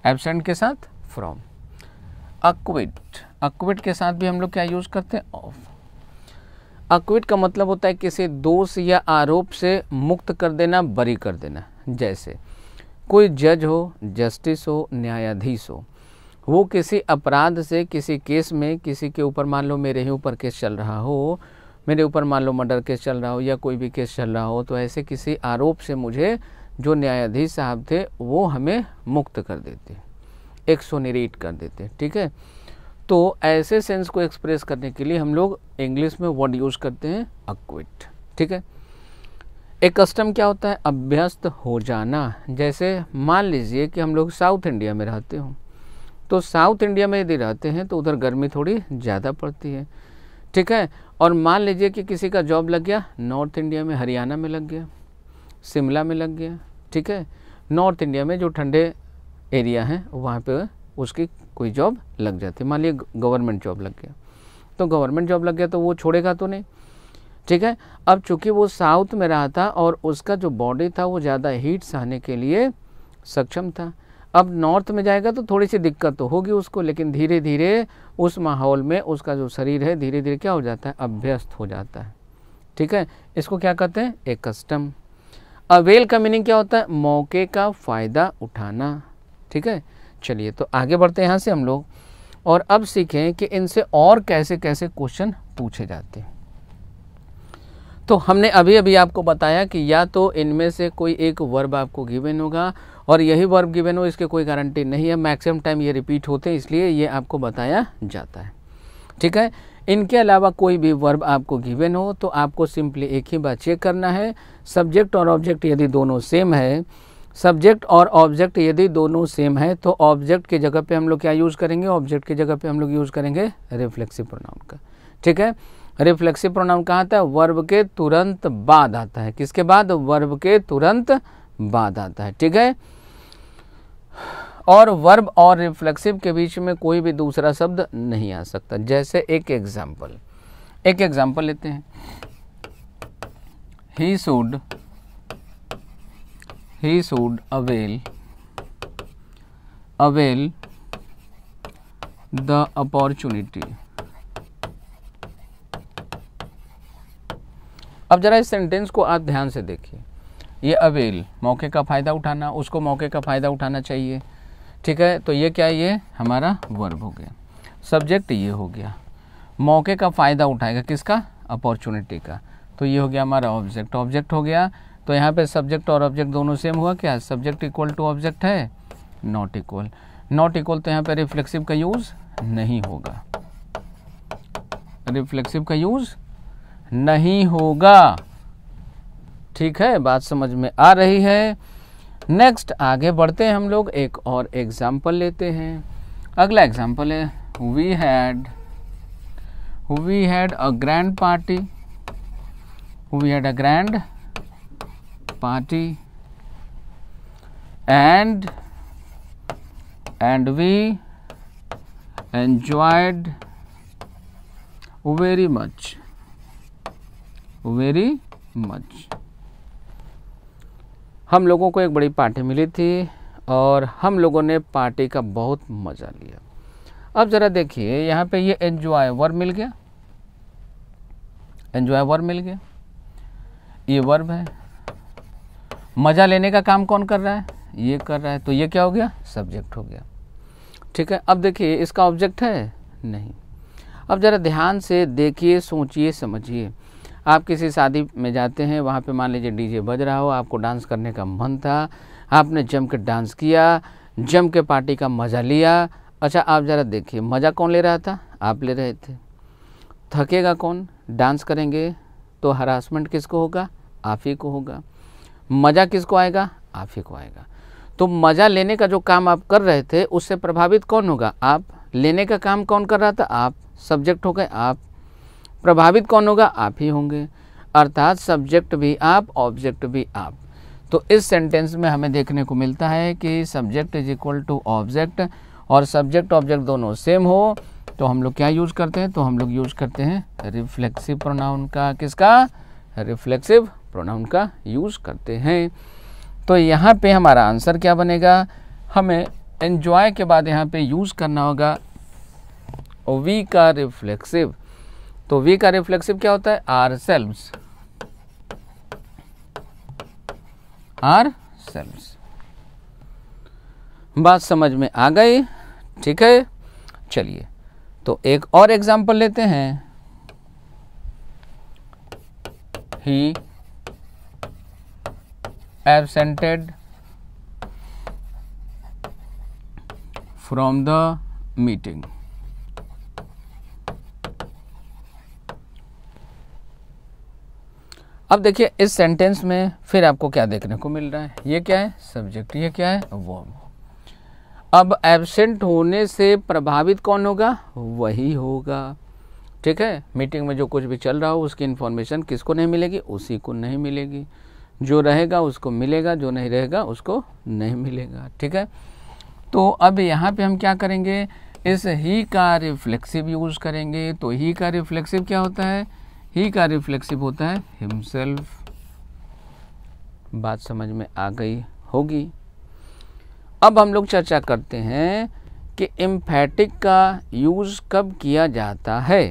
A: एबसेंट के साथ फ्रॉम अक्विट अक्विट के साथ भी हम लोग क्या यूज़ करते हैं ऑफ अक्विट का मतलब होता है किसी दोष या आरोप से मुक्त कर देना बरी कर देना जैसे कोई जज हो जस्टिस हो न्यायाधीश हो वो किसी अपराध से किसी केस में किसी के ऊपर मान लो मेरे ही ऊपर केस चल रहा हो मेरे ऊपर मान लो मर्डर केस चल रहा हो या कोई भी केस चल रहा हो तो ऐसे किसी आरोप से मुझे जो न्यायाधीश साहब थे वो हमें मुक्त कर देते एक्सोनरेट कर देते ठीक है तो ऐसे सेंस को एक्सप्रेस करने के लिए हम लोग इंग्लिश में वर्ड यूज करते हैं अक्विट ठीक है एक कस्टम क्या होता है अभ्यस्त हो जाना जैसे मान लीजिए कि हम लोग साउथ इंडिया में रहते हो तो साउथ इंडिया में यदि रहते हैं तो उधर गर्मी थोड़ी ज़्यादा पड़ती है ठीक है और मान लीजिए कि किसी का जॉब लग गया नॉर्थ इंडिया में हरियाणा में लग गया शिमला में लग गया ठीक है नॉर्थ इंडिया में जो ठंडे एरिया हैं वहाँ पे उसकी कोई जॉब लग जाती मान लीजिए गवर्नमेंट जॉब लग गया तो गवर्नमेंट जॉब लग गया तो वो छोड़ेगा तो नहीं ठीक है अब चूंकि वो साउथ में रहा था और उसका जो बॉडी था वो ज़्यादा हीट सहने के लिए सक्षम था अब नॉर्थ में जाएगा तो थोड़ी सी दिक्कत तो होगी उसको लेकिन धीरे धीरे उस माहौल में उसका जो शरीर है धीरे धीरे क्या हो जाता है अभ्यस्त हो जाता है ठीक है इसको क्या कहते हैं एक कस्टम अवेल का मीनिंग क्या होता है मौके का फ़ायदा उठाना ठीक है चलिए तो आगे बढ़ते हैं यहाँ से हम लोग और अब सीखें कि इनसे और कैसे कैसे क्वेश्चन पूछे जाते हैं तो हमने अभी अभी आपको बताया कि या तो इनमें से कोई एक वर्ब आपको गिवन होगा और यही वर्ब गिवन हो इसके कोई गारंटी नहीं है मैक्सिमम टाइम ये रिपीट होते हैं इसलिए ये आपको बताया जाता है ठीक है इनके अलावा कोई भी वर्ब आपको गिवन हो तो आपको सिंपली एक ही बार चेक करना है सब्जेक्ट और ऑब्जेक्ट यदि दोनों सेम है सब्जेक्ट और ऑब्जेक्ट यदि दोनों सेम है तो ऑब्जेक्ट के जगह पे हम लोग क्या यूज़ करेंगे ऑब्जेक्ट के जगह पे हम लोग यूज़ करेंगे रिफ्लेक्सिव प्रोनाउन का ठीक है रिफ्लेक्सिव प्रोनाउन कहाँ आता है वर्ब के तुरंत बाद आता है किसके बाद वर्ब के तुरंत बाद आता है ठीक है और वर्ब और रिफ्लेक्सिव के बीच में कोई भी दूसरा शब्द नहीं आ सकता जैसे एक एग्जाम्पल एक एग्जाम्पल लेते हैं he should he should avail avail the opportunity अब जरा इस सेंटेंस को आप ध्यान से देखिए ये अवेल मौके का फ़ायदा उठाना उसको मौके का फ़ायदा उठाना चाहिए ठीक है तो ये क्या ये हमारा वर्ब हो गया सब्जेक्ट ये हो गया मौके का फ़ायदा उठाएगा किसका अपॉर्चुनिटी का तो ये हो गया हमारा ऑब्जेक्ट ऑब्जेक्ट हो गया तो यहाँ पे सब्जेक्ट और ऑब्जेक्ट दोनों सेम हुआ क्या सब्जेक्ट इक्वल टू ऑब्जेक्ट है नॉट इक्वल नॉट इक्वल तो यहाँ पे रिफ्लेक्सिव का यूज़ नहीं होगा रिफ्लेक्सिव का यूज़ नहीं होगा ठीक है बात समझ में आ रही है नेक्स्ट आगे बढ़ते हैं हम लोग एक और एग्जाम्पल लेते हैं अगला एग्जाम्पल है we had we had a grand party we had a grand party and and we enjoyed very much very much हम लोगों को एक बड़ी पार्टी मिली थी और हम लोगों ने पार्टी का बहुत मज़ा लिया अब ज़रा देखिए यहाँ पे ये एन्जॉय वर्ब मिल गया एन्जॉय वर्ब मिल गया ये वर्ब है मज़ा लेने का काम कौन कर रहा है ये कर रहा है तो ये क्या हो गया सब्जेक्ट हो गया ठीक है अब देखिए इसका ऑब्जेक्ट है नहीं अब ज़रा ध्यान से देखिए सोचिए समझिए आप किसी शादी में जाते हैं वहाँ पे मान लीजिए डीजे बज रहा हो आपको डांस करने का मन था आपने जम के डांस किया जम के पार्टी का मज़ा लिया अच्छा आप ज़रा देखिए मज़ा कौन ले रहा था आप ले रहे थे थकेगा कौन डांस करेंगे तो हरासमेंट किसको होगा आप ही को होगा मज़ा किसको आएगा आप ही को आएगा तो मज़ा लेने का जो काम आप कर रहे थे उससे प्रभावित कौन होगा आप लेने का काम कौन कर रहा था आप सब्जेक्ट हो गए आप प्रभावित कौन होगा आप ही होंगे अर्थात सब्जेक्ट भी आप ऑब्जेक्ट भी आप तो इस सेंटेंस में हमें देखने को मिलता है कि subject is equal to object और सब्जेक्ट ऑब्जेक्ट दोनों सेम हो तो हम लोग क्या यूज़ करते हैं तो हम लोग यूज़ करते हैं रिफ्लेक्सिव प्रोनाउन का किसका रिफ्लेक्सिव प्रोनाउन का यूज़ करते हैं तो यहाँ पे हमारा आंसर क्या बनेगा हमें एन्जॉय के बाद यहाँ पे यूज़ करना होगा वी का रिफ्लेक्सिव तो वी का रिफ्लेक्सिव क्या होता है आर सेल्स आर सेल्स बात समझ में आ गई ठीक है चलिए तो एक और एग्जाम्पल लेते हैं he absented from the meeting अब देखिए इस सेंटेंस में फिर आपको क्या देखने को मिल रहा है ये क्या है सब्जेक्ट ये क्या है वो अब एबसेंट होने से प्रभावित कौन होगा वही होगा ठीक है मीटिंग में जो कुछ भी चल रहा हो उसकी इन्फॉर्मेशन किसको नहीं मिलेगी उसी को नहीं मिलेगी जो रहेगा उसको मिलेगा जो नहीं रहेगा उसको नहीं मिलेगा ठीक है तो अब यहाँ पे हम क्या करेंगे इस ही का रिफ्लेक्सिव यूज़ करेंगे तो ही का रिफ्लेक्सिव क्या होता है ही का रिफ्लेक्सिव होता है हिमसेल्फ बात समझ में आ गई होगी अब हम लोग चर्चा करते हैं कि इम्फैटिक का यूज़ कब किया जाता है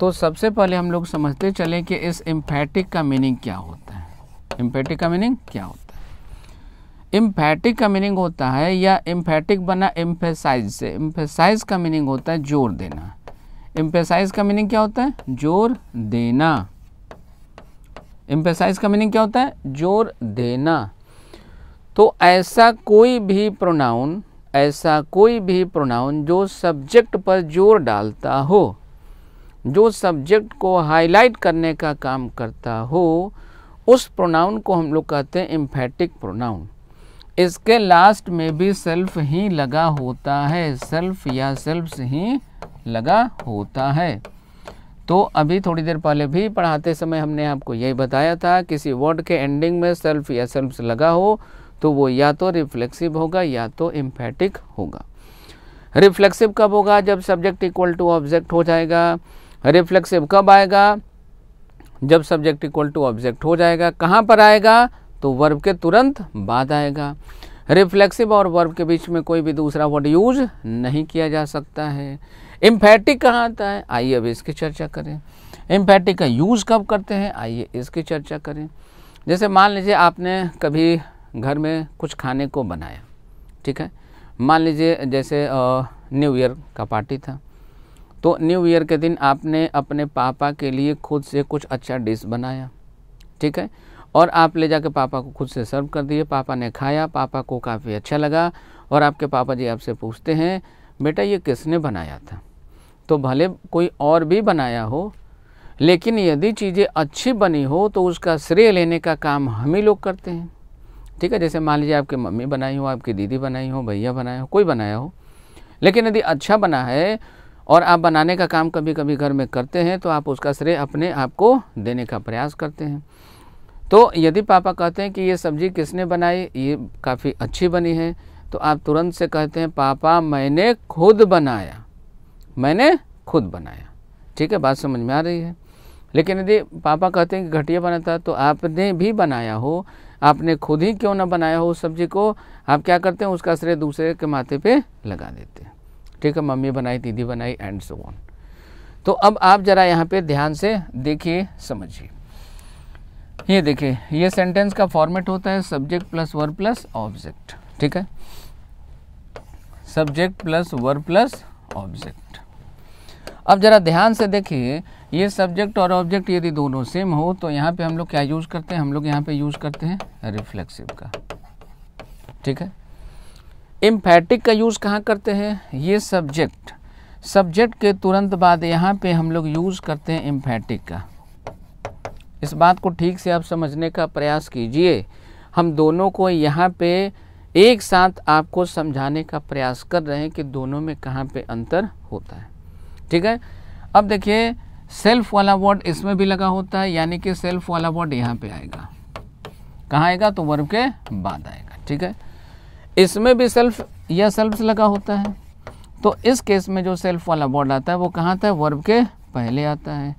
A: तो सबसे पहले हम लोग समझते चले कि इस इम्फैटिक का मीनिंग क्या होता है एम्फेटिक का मीनिंग क्या होता है इम्फैटिक का मीनिंग होता है या एम्फेटिक बना इम्फेसाइज से इम्फेसाइज का मीनिंग होता है जोर देना एम्पेसाइज का मीनिंग क्या होता है जोर देना एम्पेसाइज का मीनिंग क्या होता है जोर देना तो ऐसा कोई भी प्रोनाउन ऐसा कोई भी प्रोनाउन जो सब्जेक्ट पर जोर डालता हो जो सब्जेक्ट को हाईलाइट करने का काम करता हो उस प्रोनाउन को हम लोग कहते हैं इम्फेटिक प्रोनाउन इसके लास्ट में भी सेल्फ ही लगा होता है सेल्फ या सेल्फ ही लगा होता है तो अभी थोड़ी देर पहले भी पढ़ाते समय हमने आपको यही बताया था किसी वर्ड के एंडिंग में सेल्फ या सेल्फ लगा हो तो वो या तो रिफ्लेक्सिव होगा या तो इम्फेटिक होगा रिफ्लेक्सिव कब होगा जब सब्जेक्ट इक्वल टू ऑब्जेक्ट हो जाएगा रिफ्लेक्सिव कब आएगा जब सब्जेक्ट इक्वल टू ऑब्जेक्ट हो जाएगा कहाँ पर आएगा तो वर्ब के तुरंत बाद आएगा रिफ्लेक्सिव और वर्ब के बीच में कोई भी दूसरा वर्ड यूज नहीं किया जा सकता है एम्फेटिक कहाँ आता है आइए अब इसकी चर्चा करें एम्फेटिक का यूज़ कब करते हैं आइए इसकी चर्चा करें जैसे मान लीजिए आपने कभी घर में कुछ खाने को बनाया ठीक है मान लीजिए जैसे न्यू ईयर का पार्टी था तो न्यू ईयर के दिन आपने अपने पापा के लिए खुद से कुछ अच्छा डिश बनाया ठीक है और आप ले जाके पापा को खुद से सर्व कर दिए पापा ने खाया पापा को काफ़ी अच्छा लगा और आपके पापा जी आपसे पूछते हैं बेटा ये किसने बनाया था तो भले कोई और भी बनाया हो लेकिन यदि चीज़ें अच्छी बनी हो तो उसका श्रेय लेने का काम हम ही लोग करते हैं ठीक है जैसे मान लीजिए आपकी मम्मी बनाई हो आपकी दीदी बनाई हो भैया बनाया हो कोई बनाया हो लेकिन यदि अच्छा बना है और आप बनाने का काम कभी कभी घर में करते हैं तो आप उसका श्रेय अपने आप को देने का प्रयास करते हैं तो यदि पापा कहते हैं कि ये सब्ज़ी किसने बनाई ये काफ़ी अच्छी बनी है तो आप तुरंत से कहते हैं पापा मैंने खुद बनाया मैंने खुद बनाया ठीक है बात समझ में आ रही है लेकिन यदि पापा कहते हैं कि घटिया बना था तो आपने भी बनाया हो आपने खुद ही क्यों ना बनाया हो उस सब्जी को आप क्या करते हैं उसका श्रेय दूसरे के माथे पे लगा देते हैं ठीक है मम्मी बनाई दीदी बनाई एंड सो ऑन तो अब आप जरा यहाँ पे ध्यान से देखिए समझिए ये देखिए ये सेंटेंस का फॉर्मेट होता है subject plus verb plus object ठीक है subject plus verb plus object अब ज़रा ध्यान से देखिए ये सब्जेक्ट और ऑब्जेक्ट यदि दोनों सेम हो तो यहाँ पे हम लोग क्या यूज़ करते हैं हम लोग यहाँ पे यूज़ करते हैं रिफ्लेक्सिव का ठीक है इम्फैटिक का यूज़ कहाँ करते हैं ये सब्जेक्ट सब्जेक्ट के तुरंत बाद यहाँ पे हम लोग यूज़ करते हैं इम्फैटिक का इस बात को ठीक से आप समझने का प्रयास कीजिए हम दोनों को यहाँ पे एक साथ आपको समझाने का प्रयास कर रहे हैं कि दोनों में कहाँ पे अंतर होता है ठीक है अब देखिए सेल्फ वाला वर्ड इसमें भी लगा होता है यानी कि सेल्फ वाला वर्ड यहाँ पे आएगा कहाँ आएगा तो वर्ब के बाद आएगा ठीक है इसमें भी सेल्फ या सेल्फ लगा होता है तो इस केस में जो सेल्फ वाला वर्ड आता है वो कहाँ आता है वर्ब के पहले आता है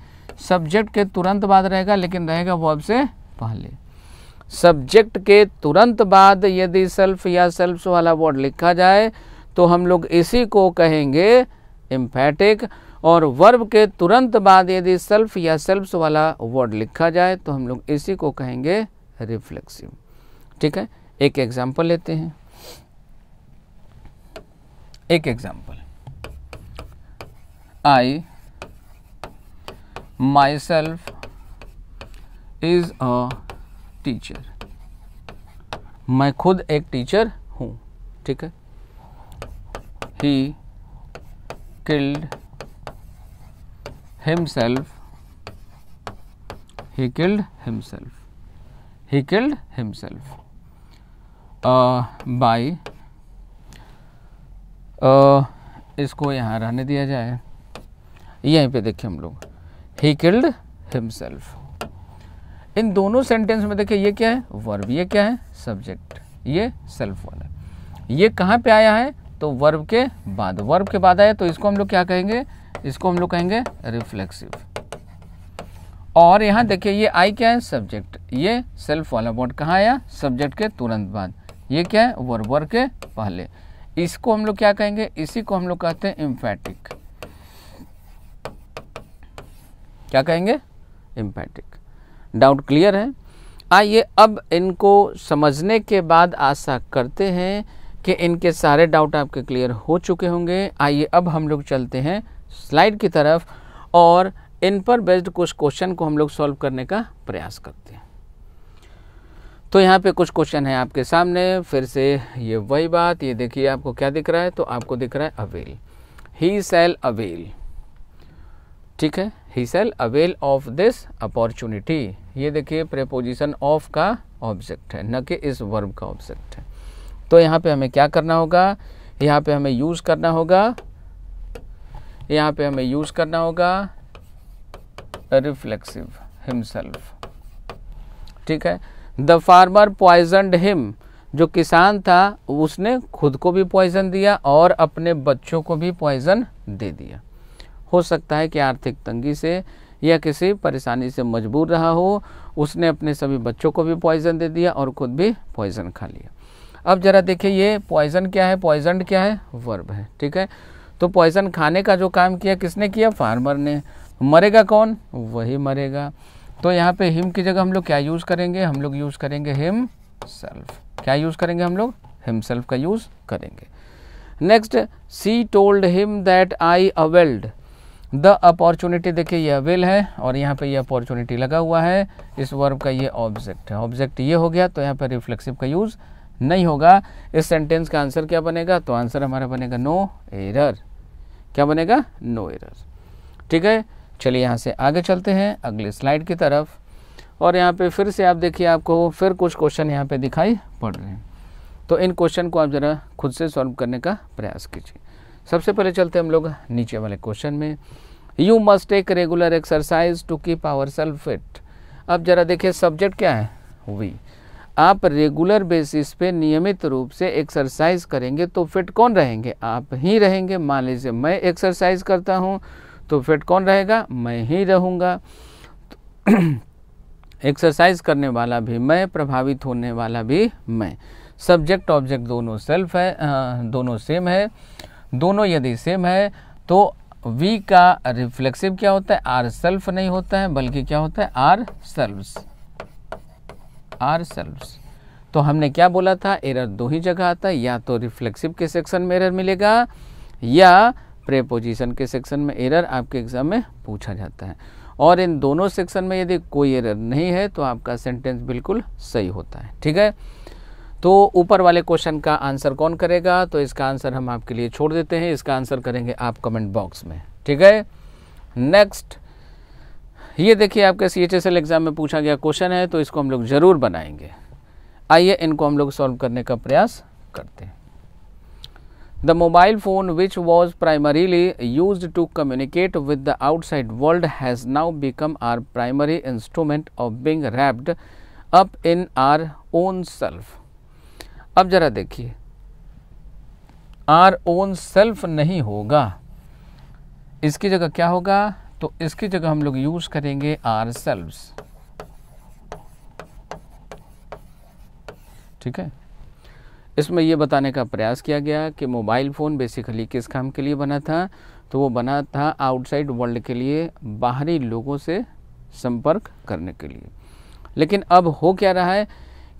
A: सब्जेक्ट के तुरंत बाद रहेगा लेकिन रहेगा वर्ब से पहले सब्जेक्ट के तुरंत बाद यदि सेल्फ या सेल्फ वाला वर्ड लिखा जाए तो हम लोग इसी को कहेंगे एम्फेटिक और वर्ब के तुरंत बाद यदि सेल्फ या सेल्फ्स वाला वर्ड लिखा जाए तो हम लोग इसी को कहेंगे रिफ्लेक्सिव ठीक है एक एग्जाम्पल लेते हैं एक example I myself is a teacher मैं खुद एक टीचर हूं ठीक है ही killed himself he killed himself he killed himself uh, by uh, इसको यहाँ रहने दिया जाए यहीं पे देखिए हम लोग ही किल्ड हिमसेल्फ इन दोनों सेंटेंस में देखिए ये क्या है वर्ब ये क्या है सब्जेक्ट ये सेल्फ है ये कहाँ पे आया है तो वर्ब के बाद वर्ब के बाद आए तो इसको हम लोग क्या कहेंगे इसको हम लोग कहेंगे रिफ्लेक्सिव और यहाँ देखिए ये आई क्या है सब्जेक्ट ये सेल्फ वाला वर्ड कहाँ आया सब्जेक्ट के तुरंत बाद ये क्या है वर्ब वर्ब के पहले इसको हम लोग क्या कहेंगे इसी को हम लोग कहते हैं इम्फेटिक क्या कहेंगे इम्फेटिक डाउट क्लियर है आइए अब इनको समझने के बाद आशा करते हैं कि इनके सारे डाउट आपके क्लियर हो चुके होंगे आइए अब हम लोग चलते हैं स्लाइड की तरफ और इन पर बेस्ड कुछ क्वेश्चन को हम लोग सॉल्व करने का प्रयास करते हैं तो यहाँ पे कुछ क्वेश्चन है आपके सामने फिर से ये वही बात ये देखिए आपको क्या दिख रहा है तो आपको दिख रहा है अवेल ही सेल अवेल ठीक है he self avail of this opportunity ये देखिए प्रेपोजिशन ऑफ का ऑब्जेक्ट है न कि इस वर्ब का ऑब्जेक्ट है तो यहाँ पे हमें क्या करना होगा यहाँ पे हमें यूज़ करना होगा यहाँ पे हमें यूज़ करना होगा रिफ्लेक्सिव हिमसेल्फ ठीक है द फार्मर पॉइजनड हिम जो किसान था उसने खुद को भी पॉइजन दिया और अपने बच्चों को भी पॉइजन दे दिया हो सकता है कि आर्थिक तंगी से या किसी परेशानी से मजबूर रहा हो उसने अपने सभी बच्चों को भी पॉइजन दे दिया और खुद भी पॉइजन खा लिया अब ज़रा देखिए ये पॉइजन क्या है पॉइजन क्या है वर्ब है ठीक है तो पॉइजन खाने का जो काम किया किसने किया फार्मर ने मरेगा कौन वही मरेगा तो यहाँ पे हिम की जगह हम लोग क्या यूज़ करेंगे हम लोग यूज़ करेंगे हिम सेल्फ क्या यूज़ करेंगे हम लोग हिम सेल्फ का यूज़ करेंगे next she told him that I availed the opportunity देखिए ये अवेल है और यहाँ पे ये अपॉर्चुनिटी लगा हुआ है इस वर्ब का ये ऑब्जेक्ट है ऑब्जेक्ट ये हो गया तो यहाँ पर रिफ्लेक्सिव का यूज़ नहीं होगा इस सेंटेंस का आंसर क्या बनेगा तो आंसर हमारा बनेगा नो एरर क्या बनेगा नो एरर ठीक है चलिए यहाँ से आगे चलते हैं अगले स्लाइड की तरफ और यहाँ पे फिर से आप देखिए आपको फिर कुछ क्वेश्चन यहाँ पे दिखाई पड़ रहे हैं तो इन क्वेश्चन को आप ज़रा खुद से सॉल्व करने का प्रयास कीजिए सबसे पहले चलते हम लोग नीचे वाले क्वेश्चन में you must take regular exercise to keep ourself fit अब ज़रा देखिए सब्जेक्ट क्या है वी आप रेगुलर बेसिस पे नियमित रूप से एक्सरसाइज करेंगे तो फिट कौन रहेंगे आप ही रहेंगे मान लीजिए मैं एक्सरसाइज करता हूँ तो फिट कौन रहेगा मैं ही रहूँगा एक्सरसाइज तो करने वाला भी मैं प्रभावित होने वाला भी मैं सब्जेक्ट ऑब्जेक्ट दोनों सेल्फ है दोनों सेम है दोनों यदि सेम है तो वी का रिफ्लेक्सिव क्या होता है आर सेल्फ नहीं होता है बल्कि क्या होता है आर सेल्फ आर सेल्व्स तो हमने क्या बोला था एरर दो ही जगह आता है या तो रिफ्लेक्सिव के सेक्शन में एरर मिलेगा या प्रेपोजिशन के सेक्शन में एरर आपके एग्जाम में पूछा जाता है और इन दोनों सेक्शन में यदि कोई एरर नहीं है तो आपका सेंटेंस बिल्कुल सही होता है ठीक है तो ऊपर वाले क्वेश्चन का आंसर कौन करेगा तो इसका आंसर हम आपके लिए छोड़ देते हैं इसका आंसर करेंगे आप कमेंट बॉक्स में ठीक है नेक्स्ट ये देखिए आपके C H S L exam में पूछा गया क्वेश्चन है तो इसको हम लोग ज़रूर बनाएंगे आइए इनको हम लोग सॉल्व करने का प्रयास करते हैं the mobile phone which was primarily use to communicate with the outside world has now become our primary instrument of being wrapped up in our own self अब ज़रा देखिए आर ओन सेल्फ नहीं होगा इसकी जगह क्या होगा तो इसकी जगह हम लोग यूज़ करेंगे आर सेल्वस ठीक है इसमें यह बताने का प्रयास किया गया कि मोबाइल फ़ोन बेसिकली किस काम के लिए बना था तो वो बना था आउटसाइड वर्ल्ड के लिए बाहरी लोगों से संपर्क करने के लिए लेकिन अब हो क्या रहा है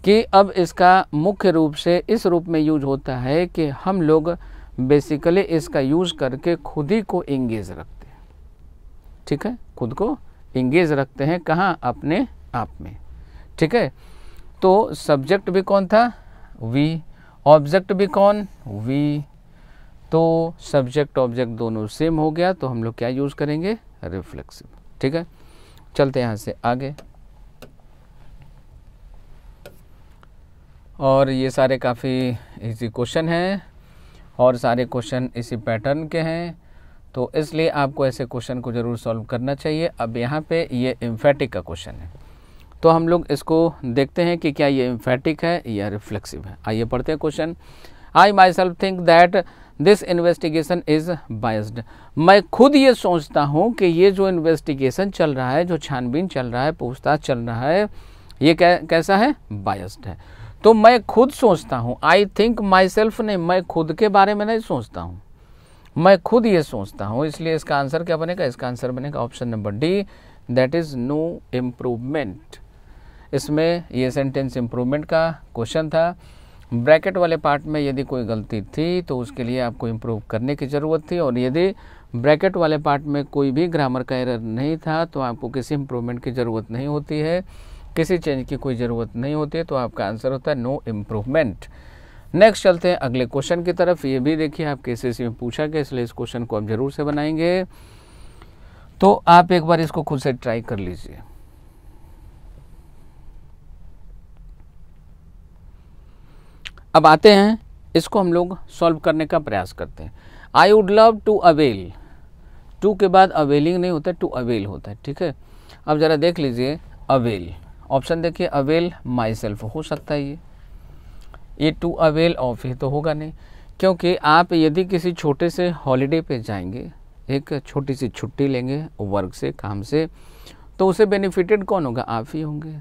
A: कि अब इसका मुख्य रूप से इस रूप में यूज होता है कि हम लोग बेसिकली इसका यूज़ करके खुद ही को एंगेज रखते ठीक है खुद को इंगेज रखते हैं कहाँ अपने आप में ठीक है तो सब्जेक्ट भी कौन था वी ऑब्जेक्ट भी कौन वी तो सब्जेक्ट ऑब्जेक्ट दोनों सेम हो गया तो हम लोग क्या यूज़ करेंगे रिफ्लेक्सिव ठीक है चलते यहां से आगे और ये सारे काफ़ी इजी क्वेश्चन हैं और सारे क्वेश्चन इसी पैटर्न के हैं तो इसलिए आपको ऐसे क्वेश्चन को ज़रूर सॉल्व करना चाहिए अब यहाँ पे ये इम्फेटिक का क्वेश्चन है तो हम लोग इसको देखते हैं कि क्या ये इम्फेटिक है या रिफ्लेक्सिव है आइए पढ़ते हैं question I myself think that this investigation is biased मैं खुद ये सोचता हूँ कि ये जो इन्वेस्टिगेशन चल रहा है जो छानबीन चल रहा है पूछताछ चल रहा है ये कै, कैसा है बायस्ड है तो मैं खुद सोचता हूँ आई थिंक माई सेल्फ नहीं मैं खुद के बारे में नहीं सोचता हूँ मैं खुद ये सोचता हूँ इसलिए इसका आंसर क्या बनेगा इसका आंसर बनेगा option number D that is no improvement इसमें ये सेंटेंस इम्प्रूवमेंट का क्वेश्चन था ब्रैकेट वाले पार्ट में यदि कोई गलती थी तो उसके लिए आपको इम्प्रूव करने की ज़रूरत थी और यदि ब्रैकेट वाले पार्ट में कोई भी ग्रामर का एरर नहीं था तो आपको किसी इम्प्रूवमेंट की ज़रूरत नहीं होती है किसी चेंज की कोई ज़रूरत नहीं होती है तो आपका आंसर होता है नो इम्प्रूवमेंट नेक्स्ट चलते हैं अगले क्वेश्चन की तरफ ये भी देखिए आप केसीसी में पूछा गया इसलिए इस क्वेश्चन को आप जरूर से बनाएंगे तो आप एक बार इसको खुद से ट्राई कर लीजिए अब आते हैं इसको हम लोग सॉल्व करने का प्रयास करते हैं I would love to avail to के बाद अवेलिंग नहीं होता टू अवेल होता है ठीक है अब ज़रा देख लीजिए अवेल ऑप्शन देखिए अवेल माई सेल्फ हो सकता है ये ये टू अवेल ऑफ ही तो होगा नहीं क्योंकि आप यदि किसी छोटे से हॉलीडे पे जाएंगे एक छोटी सी छुट्टी लेंगे वर्क से काम से तो उसे बेनिफिटेड कौन होगा आप ही होंगे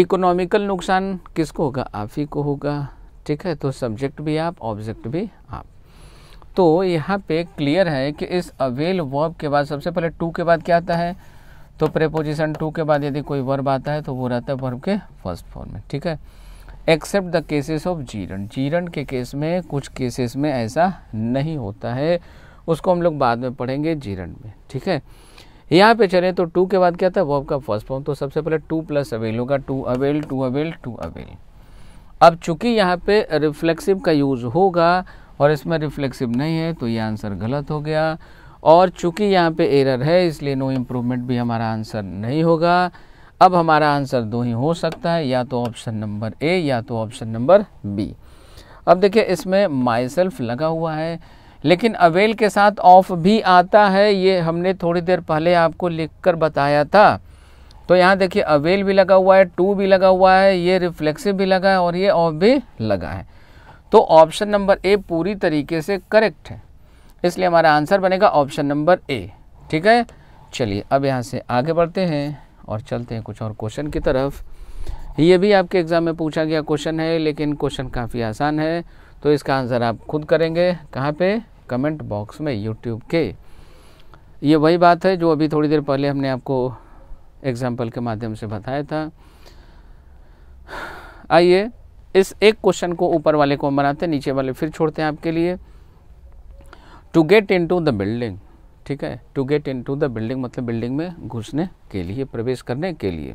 A: इकोनॉमिकल नुकसान किसको होगा आप ही को होगा ठीक है तो सब्जेक्ट भी आप ऑब्जेक्ट भी आप तो यहाँ पे क्लियर है कि इस अवेल वर्ब के बाद सबसे पहले टू के बाद क्या आता है तो प्रेपोजिशन टू के बाद यदि कोई वर्ब आता है तो वो रहता है वर्ब के फर्स्ट फॉर्म में ठीक है except the cases of gerund gerund के केस में कुछ केसेस में ऐसा नहीं होता है उसको हम लोग बाद में पढ़ेंगे जीरण में ठीक है यहाँ पे चलें तो टू के बाद क्या था वर्ब का फर्स्ट फॉर्म तो सबसे पहले टू प्लस अवेल होगा to avail to avail to avail अब चूंकि यहाँ पे रिफ्लेक्सिव का यूज़ होगा और इसमें रिफ्लेक्सिव नहीं है तो ये आंसर गलत हो गया और चूंकि यहाँ पे एरर है इसलिए नो इम्प्रूवमेंट भी हमारा आंसर नहीं होगा अब हमारा आंसर दो ही हो सकता है या तो ऑप्शन नंबर ए या तो ऑप्शन नंबर बी अब देखिए इसमें माई सेल्फ लगा हुआ है लेकिन अवेल के साथ ऑफ भी आता है ये हमने थोड़ी देर पहले आपको लिख कर बताया था तो यहाँ देखिए अवेल भी लगा हुआ है टू भी लगा हुआ है ये रिफ्लेक्सिव भी लगा है और ये ऑफ भी लगा है तो ऑप्शन नंबर ए पूरी तरीके से करेक्ट है इसलिए हमारा आंसर बनेगा ऑप्शन नंबर ए ठीक है चलिए अब यहाँ से आगे बढ़ते हैं और चलते हैं कुछ और क्वेश्चन की तरफ ये भी आपके एग्ज़ाम में पूछा गया क्वेश्चन है लेकिन क्वेश्चन काफ़ी आसान है तो इसका आंसर आप खुद करेंगे कहाँ पे कमेंट बॉक्स में यूट्यूब के ये वही बात है जो अभी थोड़ी देर पहले हमने आपको एग्जाम्पल के माध्यम से बताया था आइए इस एक क्वेश्चन को ऊपर वाले को हम बनाते हैं नीचे वाले फिर छोड़ते हैं आपके लिए to get into the building ठीक है to get into the building मतलब बिल्डिंग में घुसने के लिए प्रवेश करने के लिए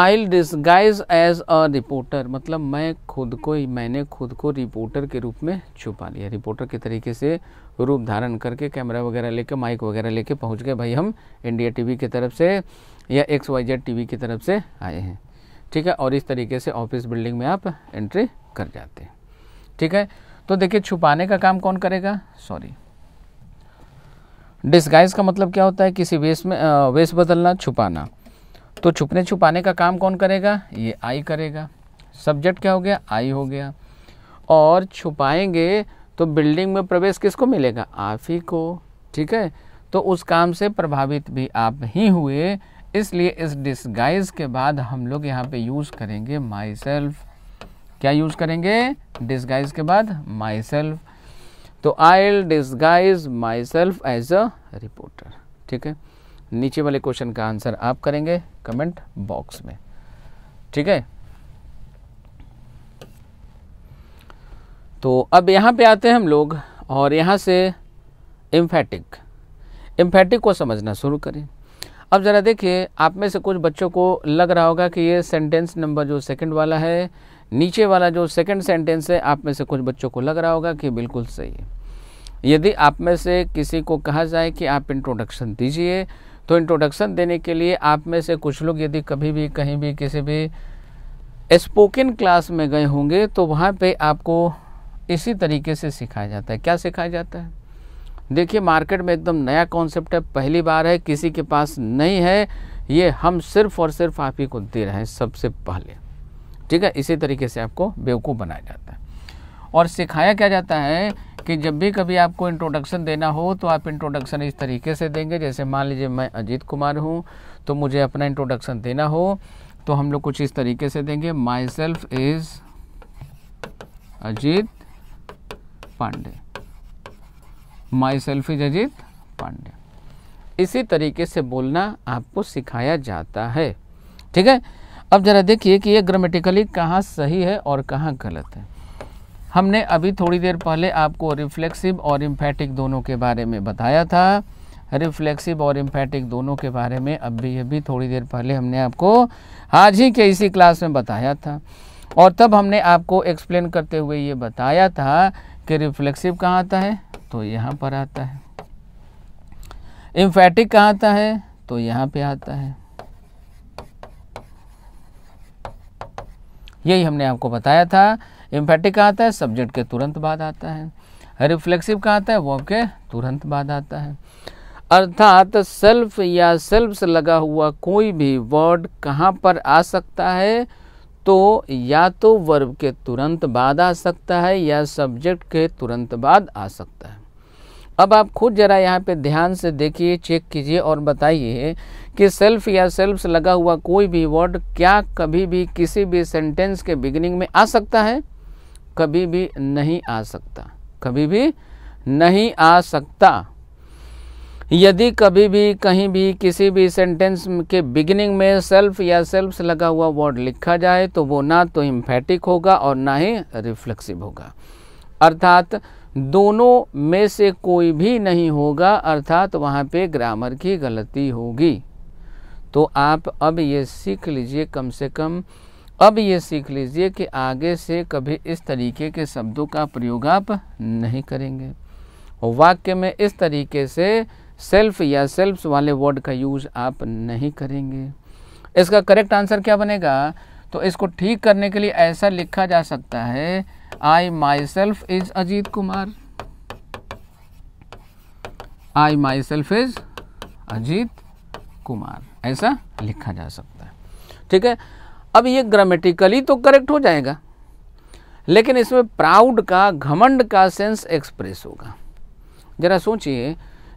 A: I disguise as a reporter मतलब मैं खुद को ही मैंने खुद को रिपोर्टर के रूप में छुपा लिया रिपोर्टर के तरीके से रूप धारण करके कैमरा वगैरह लेके माइक वगैरह लेके पहुंच गए भाई हम इंडिया टीवी की तरफ से या एक्स वाई जेड टीवी की तरफ से आए हैं ठीक है और इस तरीके से ऑफिस बिल्डिंग में आप एंट्री कर जाते हैं ठीक है तो देखिए छुपाने का काम कौन करेगा सॉरी डिस्गाइज का मतलब क्या होता है किसी वेश में वेश बदलना छुपाना तो छुपने छुपाने का काम कौन करेगा ये आई करेगा सब्जेक्ट क्या हो गया आई हो गया और छुपाएंगे तो बिल्डिंग में प्रवेश किसको मिलेगा आप ही को ठीक है तो उस काम से प्रभावित भी आप ही हुए इसलिए इस डिस्गाइज के बाद हम लोग यहाँ पे यूज़ करेंगे माई सेल्फ क्या यूज़ करेंगे डिस्गाइज के बाद माई सेल्फ तो I'll disguise myself as a reporter ठीक है नीचे वाले क्वेश्चन का आंसर आप करेंगे कमेंट बॉक्स में ठीक है तो अब यहाँ पे आते हैं हम लोग और यहाँ से इम्फेटिक इम्फेटिक को समझना शुरू करें अब ज़रा देखिए आप में से कुछ बच्चों को लग रहा होगा कि ये सेंटेंस नंबर जो सेकंड वाला है नीचे वाला जो सेकंड सेंटेंस है आप में से कुछ बच्चों को लग रहा होगा कि बिल्कुल सही है यदि आप में से किसी को कहा जाए कि आप इंट्रोडक्शन दीजिए तो इंट्रोडक्शन देने के लिए आप में से कुछ लोग यदि कभी भी कहीं भी किसी भी स्पोकन क्लास में गए होंगे तो वहाँ पे आपको इसी तरीके से सिखाया जाता है क्या सिखाया जाता है देखिए मार्केट में एकदम नया कॉन्सेप्ट है पहली बार है किसी के पास नहीं है ये हम सिर्फ और सिर्फ आप ही को दे रहे हैं सबसे पहले ठीक है इसी तरीके से आपको बेवकूफ़ बनाया जाता है और सिखाया क्या जाता है कि जब भी कभी आपको इंट्रोडक्शन देना हो तो आप इंट्रोडक्शन इस तरीके से देंगे जैसे मान लीजिए मैं अजीत कुमार हूँ तो मुझे अपना इंट्रोडक्शन देना हो तो हम लोग कुछ इस तरीके से देंगे myself is Ajit Pandey myself is Ajit Pandey इसी तरीके से बोलना आपको सिखाया जाता है ठीक है अब ज़रा देखिए कि ये ग्रामेटिकली कहाँ सही है और कहाँ गलत है हमने अभी थोड़ी देर पहले आपको रिफ्लेक्सिव और इम्फेटिक दोनों के बारे में बताया था रिफ्लेक्सिव और इम्फेटिक दोनों के बारे में अब भी ये भी थोड़ी देर पहले हमने आपको आज ही के इसी क्लास में बताया था और तब हमने आपको एक्सप्लेन करते हुए ये बताया था कि रिफ्लेक्सिव कहाँ आता है तो यहाँ पर आता है इम्फेटिक कहाँ आता है तो यहाँ पे आता है यही हमने आपको बताया था इम्फेटिक कहाँ आता है सब्जेक्ट के तुरंत बाद आता है रिफ्लेक्सिव कहाँ आता है वर्ब के तुरंत बाद आता है अर्थात सेल्फ या सेल्फ से लगा हुआ कोई भी वर्ड कहाँ पर आ सकता है तो या तो वर्ब के तुरंत बाद आ सकता है या सब्जेक्ट के तुरंत बाद आ सकता है अब आप खुद ज़रा यहाँ पे ध्यान से देखिए चेक कीजिए और बताइए कि सेल्फ या सेल्फ लगा हुआ कोई भी वर्ड क्या कभी भी किसी भी सेंटेंस के बिगिनिंग में आ सकता है कभी भी नहीं आ सकता कभी भी नहीं आ सकता यदि कभी भी कहीं भी किसी भी सेंटेंस के बिगिनिंग में सेल्फ या सेल्फ लगा हुआ वर्ड लिखा जाए तो वो ना तो इम्फेटिक होगा और ना ही रिफ्लेक्सिव होगा अर्थात दोनों में से कोई भी नहीं होगा अर्थात वहाँ पे ग्रामर की गलती होगी तो आप अब ये सीख लीजिए कम से कम अब ये सीख लीजिए कि आगे से कभी इस तरीके के शब्दों का प्रयोग आप नहीं करेंगे वाक्य में इस तरीके से सेल्फ या सेल्फ्स वाले वर्ड का यूज आप नहीं करेंगे इसका करेक्ट आंसर क्या बनेगा तो इसको ठीक करने के लिए ऐसा लिखा जा सकता है I myself is Ajit Kumar I myself is Ajit Kumar ऐसा लिखा जा सकता है ठीक है अब ये ग्रामेटिकली तो करेक्ट हो जाएगा लेकिन इसमें प्राउड का घमंड का सेंस एक्सप्रेस होगा ज़रा सोचिए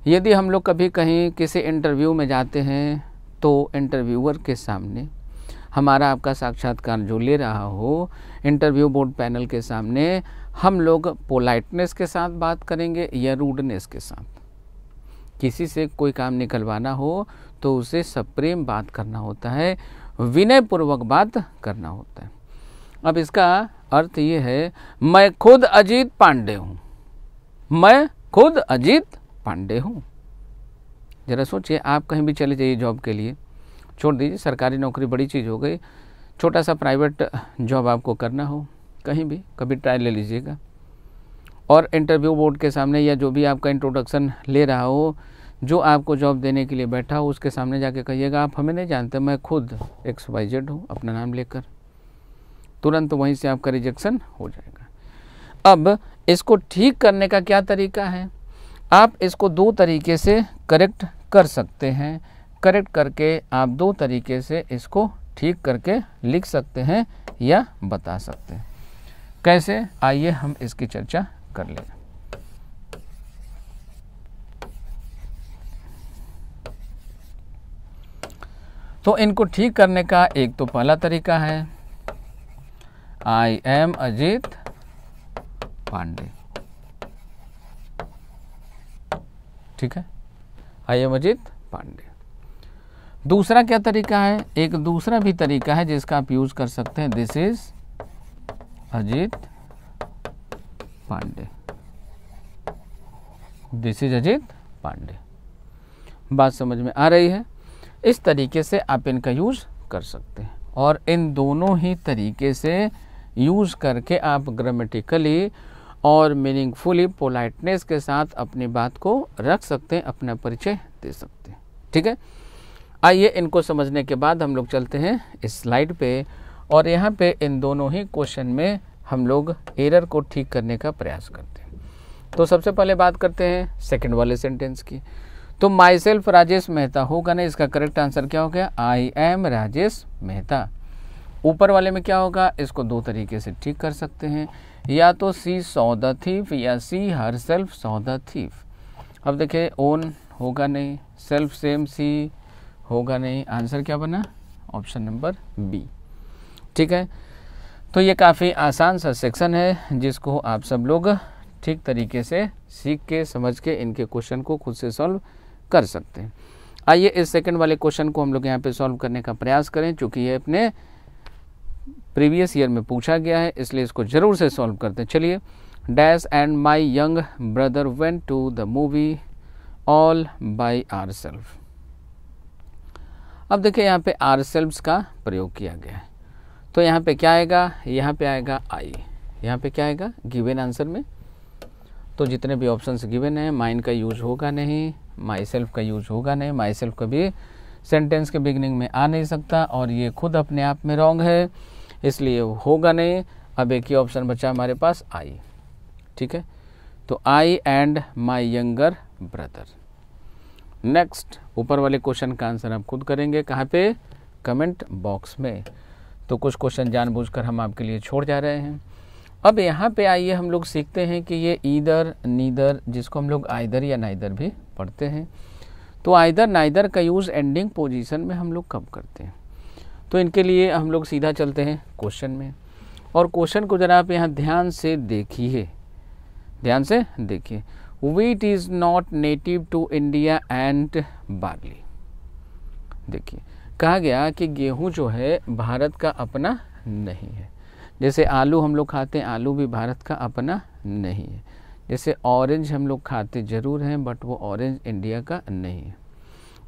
A: यदि हम लोग कभी कहीं किसी इंटरव्यू में जाते हैं तो इंटरव्यूअर के सामने हमारा आपका साक्षात्कार जो ले रहा हो इंटरव्यू बोर्ड पैनल के सामने हम लोग पोलाइटनेस के साथ बात करेंगे या रूडनेस के साथ किसी से कोई काम निकलवाना हो तो उसे सप्रेम बात करना होता है विनयपूर्वक बात करना होता है अब इसका अर्थ ये है मैं खुद अजीत पांडे हूँ मैं खुद अजीत पांडे हूँ ज़रा सोचिए आप कहीं भी चले जाइए जॉब के लिए छोड़ दीजिए सरकारी नौकरी बड़ी चीज़ हो गई छोटा सा प्राइवेट जॉब आपको करना हो कहीं भी कभी ट्रायल ले लीजिएगा और इंटरव्यू बोर्ड के सामने या जो भी आपका इंट्रोडक्शन ले रहा हो जो आपको जॉब देने के लिए बैठा हो उसके सामने जाके कहिएगा आप हमें नहीं जानते मैं खुद एक्स वाई जेड हूँ अपना नाम लेकर तुरंत तो वहीं से आपका रिजेक्शन हो जाएगा अब इसको ठीक करने का क्या तरीका है आप इसको दो तरीके से करेक्ट कर सकते हैं करेक्ट करके आप दो तरीके से इसको ठीक करके लिख सकते हैं या बता सकते हैं कैसे आइए हम इसकी चर्चा कर लें तो इनको ठीक करने का एक तो पहला तरीका है आई एम अजीत पांडे ठीक है आई एम अजीत पांडे दूसरा क्या तरीका है एक दूसरा भी तरीका है जिसका आप यूज कर सकते हैं this is Ajit Pandey this is Ajit Pandey बात समझ में आ रही है इस तरीके से आप इनका यूज कर सकते हैं और इन दोनों ही तरीके से यूज़ करके आप ग्रामेटिकली और मीनिंगफुली पोलाइटनेस के साथ अपनी बात को रख सकते हैं अपना परिचय दे सकते हैं ठीक है आइए इनको समझने के बाद हम लोग चलते हैं इस स्लाइड पे और यहाँ पे इन दोनों ही क्वेश्चन में हम लोग एरर को ठीक करने का प्रयास करते हैं तो सबसे पहले बात करते हैं सेकंड वाले सेंटेंस की तो माई सेल्फ राजेश मेहता होगा ना इसका करेक्ट आंसर क्या हो गया आई एम राजेश मेहता ऊपर वाले में क्या होगा इसको दो तरीके से ठीक कर सकते हैं या तो सी सौ थीफ या सी हर सेल्फ सौ थीफ अब देखिए ओन होगा नहीं सेल्फ सेम सी होगा नहीं आंसर क्या बना ऑप्शन नंबर बी ठीक है तो ये काफ़ी आसान सा सेक्शन है जिसको आप सब लोग ठीक तरीके से सीख के समझ के इनके क्वेश्चन को खुद से सॉल्व कर सकते हैं आइए इस सेकंड वाले क्वेश्चन को हम लोग यहाँ पे सॉल्व करने का प्रयास करें क्योंकि ये अपने प्रीवियस ईयर में पूछा गया है इसलिए इसको ज़रूर से सॉल्व करते हैं चलिए dash and my young brother went to the movie all by ourself अब देखिए यहाँ पे आर सेल्स का प्रयोग किया गया है तो यहाँ पे क्या आएगा यहाँ पे आएगा आई यहाँ पे क्या आएगा गिवेन आंसर में तो जितने भी ऑप्शंस गिवेन हैं माइन का यूज होगा नहीं माई सेल्फ का यूज होगा नहीं माई सेल्फ कभी सेंटेंस के बिगनिंग में आ नहीं सकता और ये खुद अपने आप में रॉन्ग है इसलिए होगा नहीं अब एक ही ऑप्शन बचा हमारे पास आई ठीक है तो I and my younger brother next ऊपर वाले क्वेश्चन का आंसर आप खुद करेंगे कहाँ पे कमेंट बॉक्स में तो कुछ क्वेश्चन जानबूझकर हम आपके लिए छोड़ जा रहे हैं अब यहाँ पे आइए हम लोग सीखते हैं कि ये ईदर नीदर जिसको हम लोग आयदर या नाइदर भी पढ़ते हैं तो आयदर नाइदर का यूज़ एंडिंग पोजिशन में हम लोग कब करते हैं तो इनके लिए हम लोग सीधा चलते हैं क्वेश्चन में और क्वेश्चन को ज़रा आप यहाँ ध्यान से देखिए ध्यान से देखिए wheat is not native to India and barley. देखिए कहा गया कि गेहूं जो है भारत का अपना नहीं है जैसे आलू हम लोग खाते हैं आलू भी भारत का अपना नहीं है जैसे ऑरेंज हम लोग खाते ज़रूर हैं बट वो ऑरेंज इंडिया का नहीं है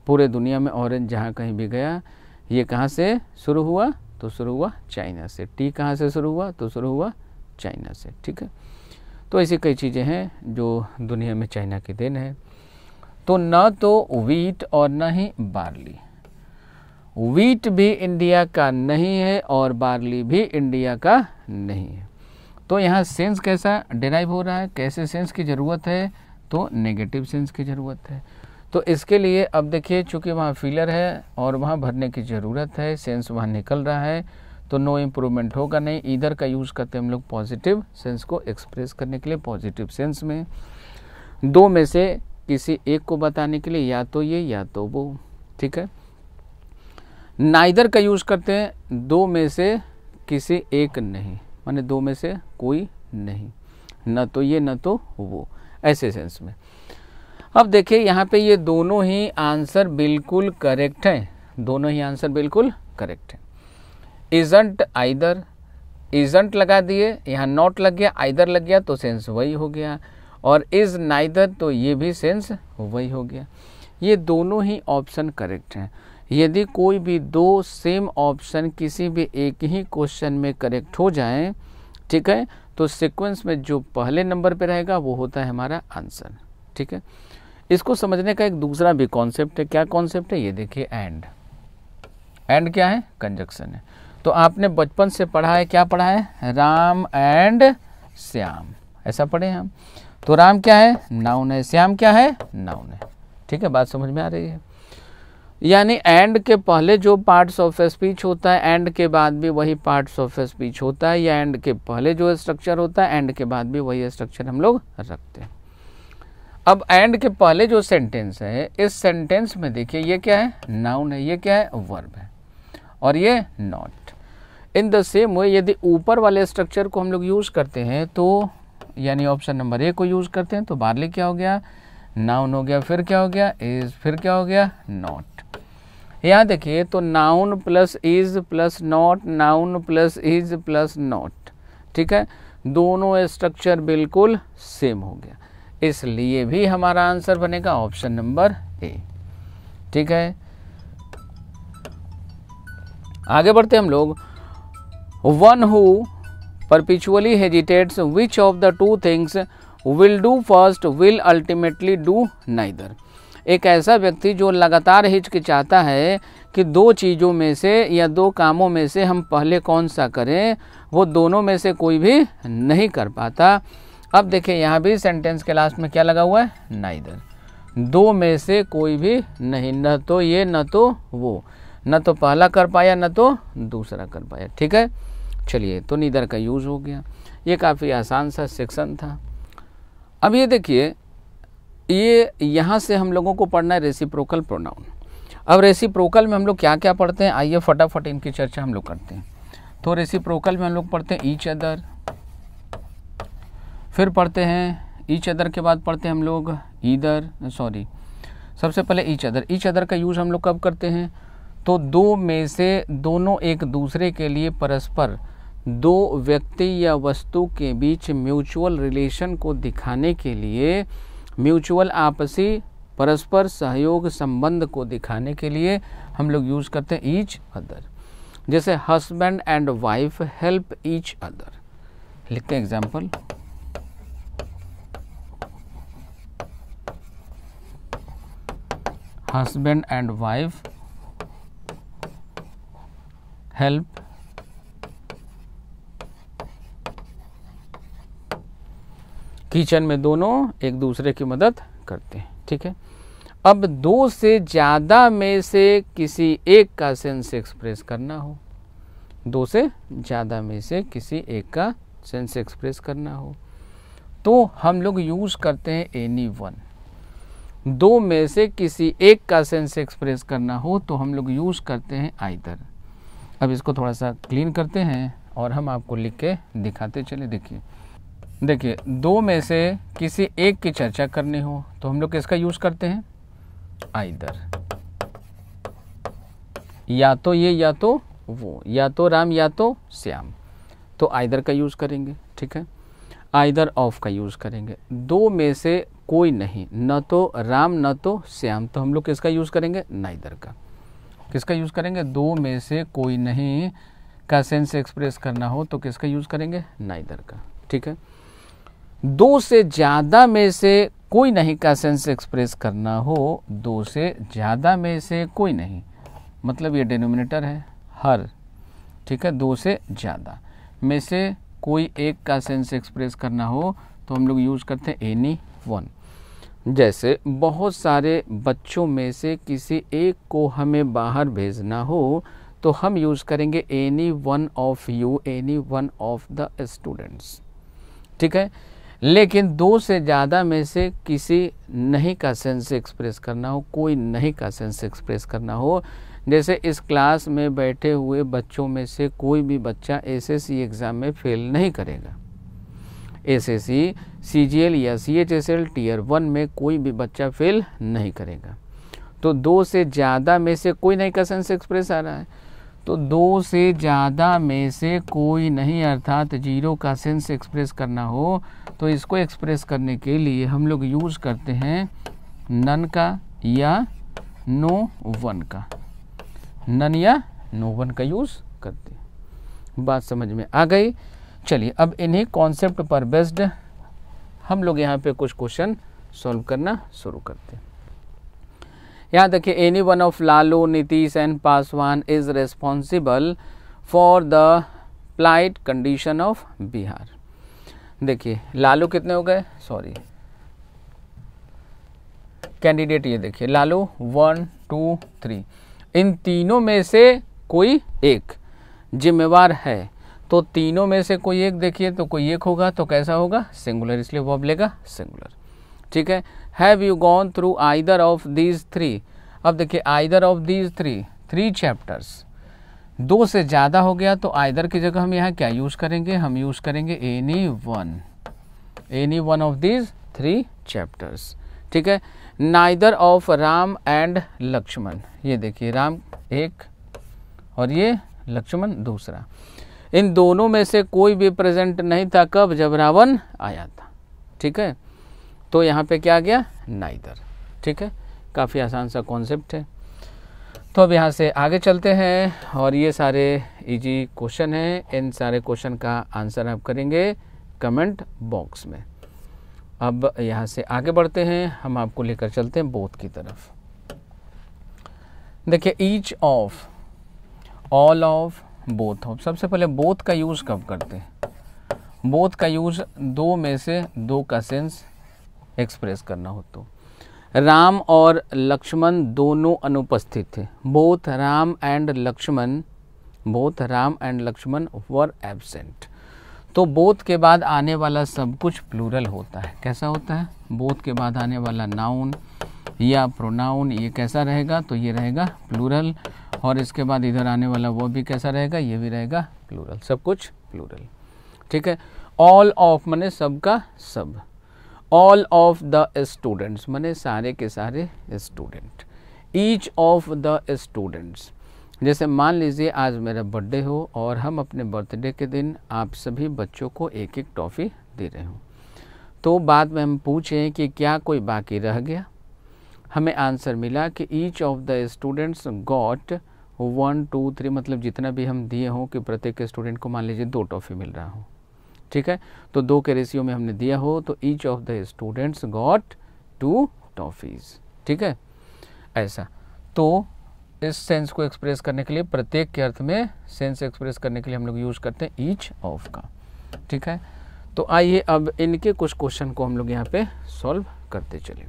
A: पूरे दुनिया में ऑरेंज जहाँ कहीं भी गया ये कहाँ से शुरू हुआ तो शुरू हुआ चाइना से टी कहाँ से शुरू हुआ तो शुरू हुआ चाइना से ठीक है तो ऐसी कई चीज़ें हैं जो दुनिया में चाइना के देन है तो ना तो वीट और ना ही बार्ली वीट भी इंडिया का नहीं है और बार्ली भी इंडिया का नहीं है तो यहाँ सेंस कैसा डिराइव हो रहा है कैसे सेंस की ज़रूरत है तो नेगेटिव सेंस की ज़रूरत है तो इसके लिए अब देखिए चूँकि वहाँ फीलर है और वहाँ भरने की ज़रूरत है सेंस वहाँ निकल रहा है तो नो इम्प्रूवमेंट होगा नहीं इधर का यूज़ करते हम लोग पॉजिटिव सेंस को एक्सप्रेस करने के लिए पॉजिटिव सेंस में दो में से किसी एक को बताने के लिए या तो ये या तो वो ठीक है नाइदर का यूज़ करते हैं दो में से किसी एक नहीं माने दो में से कोई नहीं न तो ये न तो वो ऐसे सेंस में अब देखिए यहाँ पे ये दोनों ही आंसर बिल्कुल करेक्ट हैं दोनों ही आंसर बिल्कुल करेक्ट हैं इजंट आइदर इजंट लगा दिए यहाँ नॉट लग गया आइदर लग गया तो सेंस वही हो गया और इज नाइदर तो ये भी सेंस वही हो गया ये दोनों ही ऑप्शन करेक्ट हैं यदि कोई भी दो सेम ऑप्शन किसी भी एक ही क्वेश्चन में करेक्ट हो जाए ठीक है तो सीक्वेंस में जो पहले नंबर पे रहेगा वो होता है हमारा आंसर ठीक है इसको समझने का एक दूसरा भी कॉन्सेप्ट है क्या कॉन्सेप्ट है ये देखिए एंड एंड क्या है कंजक्शन है तो आपने बचपन से पढ़ा है क्या पढ़ा है राम एंड श्याम ऐसा पढ़े हम तो राम क्या है नाउन है श्याम क्या है नाउन है ठीक है बात समझ में आ रही है यानी एंड के पहले जो पार्ट्स ऑफ स्पीच होता है एंड के बाद भी वही पार्ट्स ऑफ स्पीच होता है या एंड के पहले जो स्ट्रक्चर होता है एंड के बाद भी वही स्ट्रक्चर हम लोग रखते हैं अब एंड के पहले जो सेंटेंस है इस सेंटेंस में देखिए ये क्या है नाउन है ये क्या है वर्ब है और ये not in the same way यदि ऊपर वाले स्ट्रक्चर को हम लोग यूज़ करते हैं तो यानी ऑप्शन नंबर ए को यूज़ करते हैं तो बार्ली क्या हो गया नाउन हो गया फिर क्या हो गया इज फिर क्या हो गया नॉट यहाँ देखिए तो noun plus is plus not noun plus is plus not ठीक है दोनों स्ट्रक्चर बिल्कुल सेम हो गया इसलिए भी हमारा आंसर बनेगा ऑप्शन नंबर ए ठीक है आगे बढ़ते हम लोग one who perpetually hesitates which of the two things will do first will ultimately do neither एक ऐसा व्यक्ति जो लगातार हिचकिचाता है कि दो चीज़ों में से या दो कामों में से हम पहले कौन सा करें वो दोनों में से कोई भी नहीं कर पाता अब देखिए यहाँ भी सेंटेंस के लास्ट में क्या लगा हुआ है नाइदर दो में से कोई भी नहीं न तो ये न तो वो न तो पहला कर पाया न तो दूसरा कर पाया ठीक है चलिए तो नीदर का यूज़ हो गया ये काफ़ी आसान सा सेक्शन था अब ये देखिए ये यहाँ से हम लोगों को पढ़ना है रेसिप्रोकल प्रोनाउन अब रेसिप्रोकल में हम लोग क्या क्या पढ़ते हैं आइए फटाफट इनकी चर्चा हम लोग करते हैं तो रेसिप्रोकल में हम लोग पढ़ते हैं ईच अदर फिर पढ़ते हैं ईच अदर के बाद पढ़ते हैं हम लोग ईदर सॉरी सबसे पहले ईच अदर ईच अदर का यूज़ हम लोग कब करते हैं तो दो में से दोनों एक दूसरे के लिए परस्पर दो व्यक्ति या वस्तु के बीच म्यूचुअल रिलेशन को दिखाने के लिए म्यूचुअल आपसी परस्पर सहयोग संबंध को दिखाने के लिए हम लोग यूज़ करते हैं ईच अदर जैसे husband and wife help each other लिखते हैं example husband and wife help kitchen में दोनों एक दूसरे की मदद करते हैं ठीक है अब दो से ज़्यादा में से किसी एक का सेंस एक्सप्रेस करना हो दो से ज़्यादा में से किसी एक का सेंस एक्सप्रेस करना हो तो हम लोग यूज़ करते हैं एनी वन दो में से किसी एक का सेंस एक्सप्रेस करना हो तो हम लोग यूज़ करते हैं आइदर अब इसको थोड़ा सा क्लीन करते हैं और हम आपको लिख के दिखाते चले देखिए देखिए दो में से किसी एक की चर्चा करनी हो तो हम लोग किसका यूज़ करते हैं आइदर या तो ये या तो वो या तो राम या तो श्याम तो आइदर का यूज़ करेंगे ठीक है आइदर ऑफ का यूज़ करेंगे दो में से कोई नहीं न तो राम न तो श्याम तो हम लोग किसका यूज़ करेंगे नाइदर का किसका यूज़ करेंगे दो में से कोई नहीं का सेंस एक्सप्रेस करना हो तो किसका यूज़ करेंगे नाइदर का ठीक है दो से ज़्यादा में से कोई नहीं का सेंस एक्सप्रेस करना हो दो से ज़्यादा में से कोई नहीं मतलब ये डिनोमिनेटर है हर ठीक है दो से ज़्यादा में से कोई एक का सेंस एक्सप्रेस करना हो तो हम लोग यूज़ करते हैं एनी वन जैसे बहुत सारे बच्चों में से किसी एक को हमें बाहर भेजना हो तो हम यूज़ करेंगे any one of you any one of the students ठीक है लेकिन दो से ज़्यादा में से किसी नहीं का सेंस एक्सप्रेस करना हो कोई नहीं का सेंस एक्सप्रेस करना हो जैसे इस क्लास में बैठे हुए बच्चों में से कोई भी बच्चा एसएससी एग्ज़ाम e में फेल नहीं करेगा एसएससी, सीजीएल e, या सीएचएसएल टीयर वन में कोई भी बच्चा फेल नहीं करेगा तो दो से ज़्यादा में से कोई नहीं का सेंस एक्सप्रेस आ रहा है तो दो से ज़्यादा में से कोई नहीं अर्थात जीरो का सेंस एक्सप्रेस करना हो तो इसको एक्सप्रेस करने के लिए हम लोग यूज़ करते हैं नन का या नो वन का नन या नो वन का यूज़ करते हैं बात समझ में आ गई चलिए अब इन्हीं कॉन्सेप्ट पर बेस्ड हम लोग यहाँ पे कुछ क्वेश्चन सॉल्व करना शुरू करते हैं यहाँ देखिए any one of Lalu Nitish and Paswan is responsible for the plight condition of Bihar देखिए लालू कितने हो गए सॉरी कैंडिडेट ये देखिए लालू वन टू थ्री इन तीनों में से कोई एक जिम्मेवार है तो तीनों में से कोई एक देखिए तो कोई एक होगा तो कैसा होगा सिंगुलर इसलिए वो अब लेगा सिंगुलर ठीक है have you gone through either of these three अब देखिए either of these three three chapters दो से ज़्यादा हो गया तो आइदर की जगह हम यहाँ क्या यूज़ करेंगे हम यूज़ करेंगे any one any one of these three chapters ठीक है neither of Ram and Lakshman ये देखिए राम एक और ये लक्ष्मण दूसरा इन दोनों में से कोई भी प्रेजेंट नहीं था कब जब रावण आया था ठीक है तो यहाँ पे क्या आ गया नाइदर ठीक है काफ़ी आसान सा कॉन्सेप्ट है तो अब यहाँ से आगे चलते हैं और ये सारे इजी क्वेश्चन हैं इन सारे क्वेश्चन का आंसर आप करेंगे कमेंट बॉक्स में अब यहाँ से आगे बढ़ते हैं हम आपको लेकर चलते हैं बोथ की तरफ देखिए each of all of both of सबसे पहले बोथ का यूज़ कब करते हैं बोथ का यूज़ दो में से दो का सेंस एक्सप्रेस करना हो तो राम और लक्ष्मण दोनों अनुपस्थित थे both Ram and Lakshman both Ram and Lakshman were absent तो बोथ के बाद आने वाला सब कुछ प्लूरल होता है कैसा होता है बोथ के बाद आने वाला नाउन या प्रोनाउन ये कैसा रहेगा तो ये रहेगा प्लूरल और इसके बाद इधर आने वाला वो भी कैसा रहेगा ये भी रहेगा प्लूरल सब कुछ प्लूरल ठीक है ऑल ऑफ मैंने का सब ऑल ऑफ द स्टूडेंट्स मैंने सारे के सारे student each of the students जैसे मान लीजिए आज मेरा बर्थडे हो और हम अपने बर्थडे के दिन आप सभी बच्चों को एक एक टॉफ़ी दे रहे हों तो बाद में हम पूछें कि क्या कोई बाकी रह गया हमें आंसर मिला कि each of the students got one two three मतलब जितना भी हम दिए हों कि प्रत्येक स्टूडेंट को मान लीजिए दो टॉफ़ी मिल रहा हो ठीक है तो दो के रेशियो में हमने दिया हो तो each of the students got two toffees ठीक है ऐसा तो इस सेंस को एक्सप्रेस करने के लिए प्रत्येक के अर्थ में सेंस एक्सप्रेस करने के लिए हम लोग यूज करते हैं ईच ऑफ का ठीक है तो आइए अब इनके कुछ क्वेश्चन को हम लोग यहाँ पे सॉल्व करते चले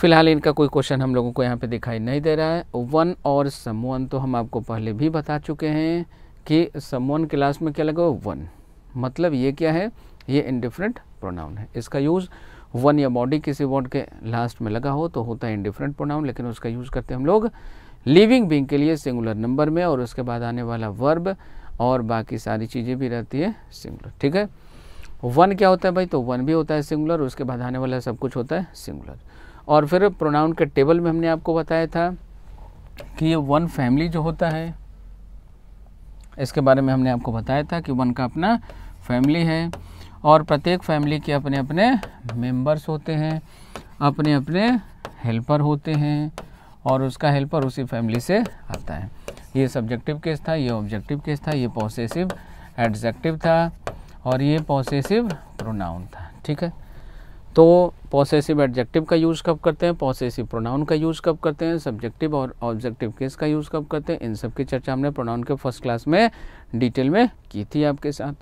A: फिलहाल इनका कोई क्वेश्चन हम लोगों को यहाँ पे दिखाई नहीं दे रहा है वन और समवन तो हम आपको पहले भी बता चुके हैं कि समवन क्लास में क्या लगा वन मतलब ये क्या है ये इनडिफरेंट प्रोनाउन है इसका यूज़ वन या बॉडी किसी वर्ड के लास्ट में लगा हो तो होता है इनडिफरेंट प्रोनाउन लेकिन उसका यूज़ करते हैं हम लोग लिविंग बींग के लिए सिंगुलर नंबर में और उसके बाद आने वाला वर्ब और बाकी सारी चीज़ें भी रहती है सिंगुलर ठीक है वन क्या होता है भाई तो वन भी होता है सिंगुलर उसके बाद आने वाला सब कुछ होता है सिंगुलर और फिर प्रोनाउन के टेबल में हमने आपको बताया था कि ये वन फैमिली जो होता है इसके बारे में हमने आपको बताया था कि वन का अपना फैमिली है और प्रत्येक फैमिली के अपने अपने मेंबर्स होते हैं अपने अपने हेल्पर होते हैं और उसका हेल्पर उसी फैमिली से आता है ये सब्जेक्टिव केस था ये ऑब्जेक्टिव केस था ये पॉसेसिव एडजेक्टिव था और ये पॉसेसिव प्रोनाउन था ठीक है तो पॉसेसिव एडजेक्टिव का यूज़ कब करते हैं पॉसेसिव प्रोनाउन का यूज़ कब करते हैं सब्जेक्टिव और ऑब्जेक्टिव केस का यूज़ कब करते हैं इन सब की चर्चा हमने प्रोनाउन के फर्स्ट क्लास में डिटेल में की थी आपके साथ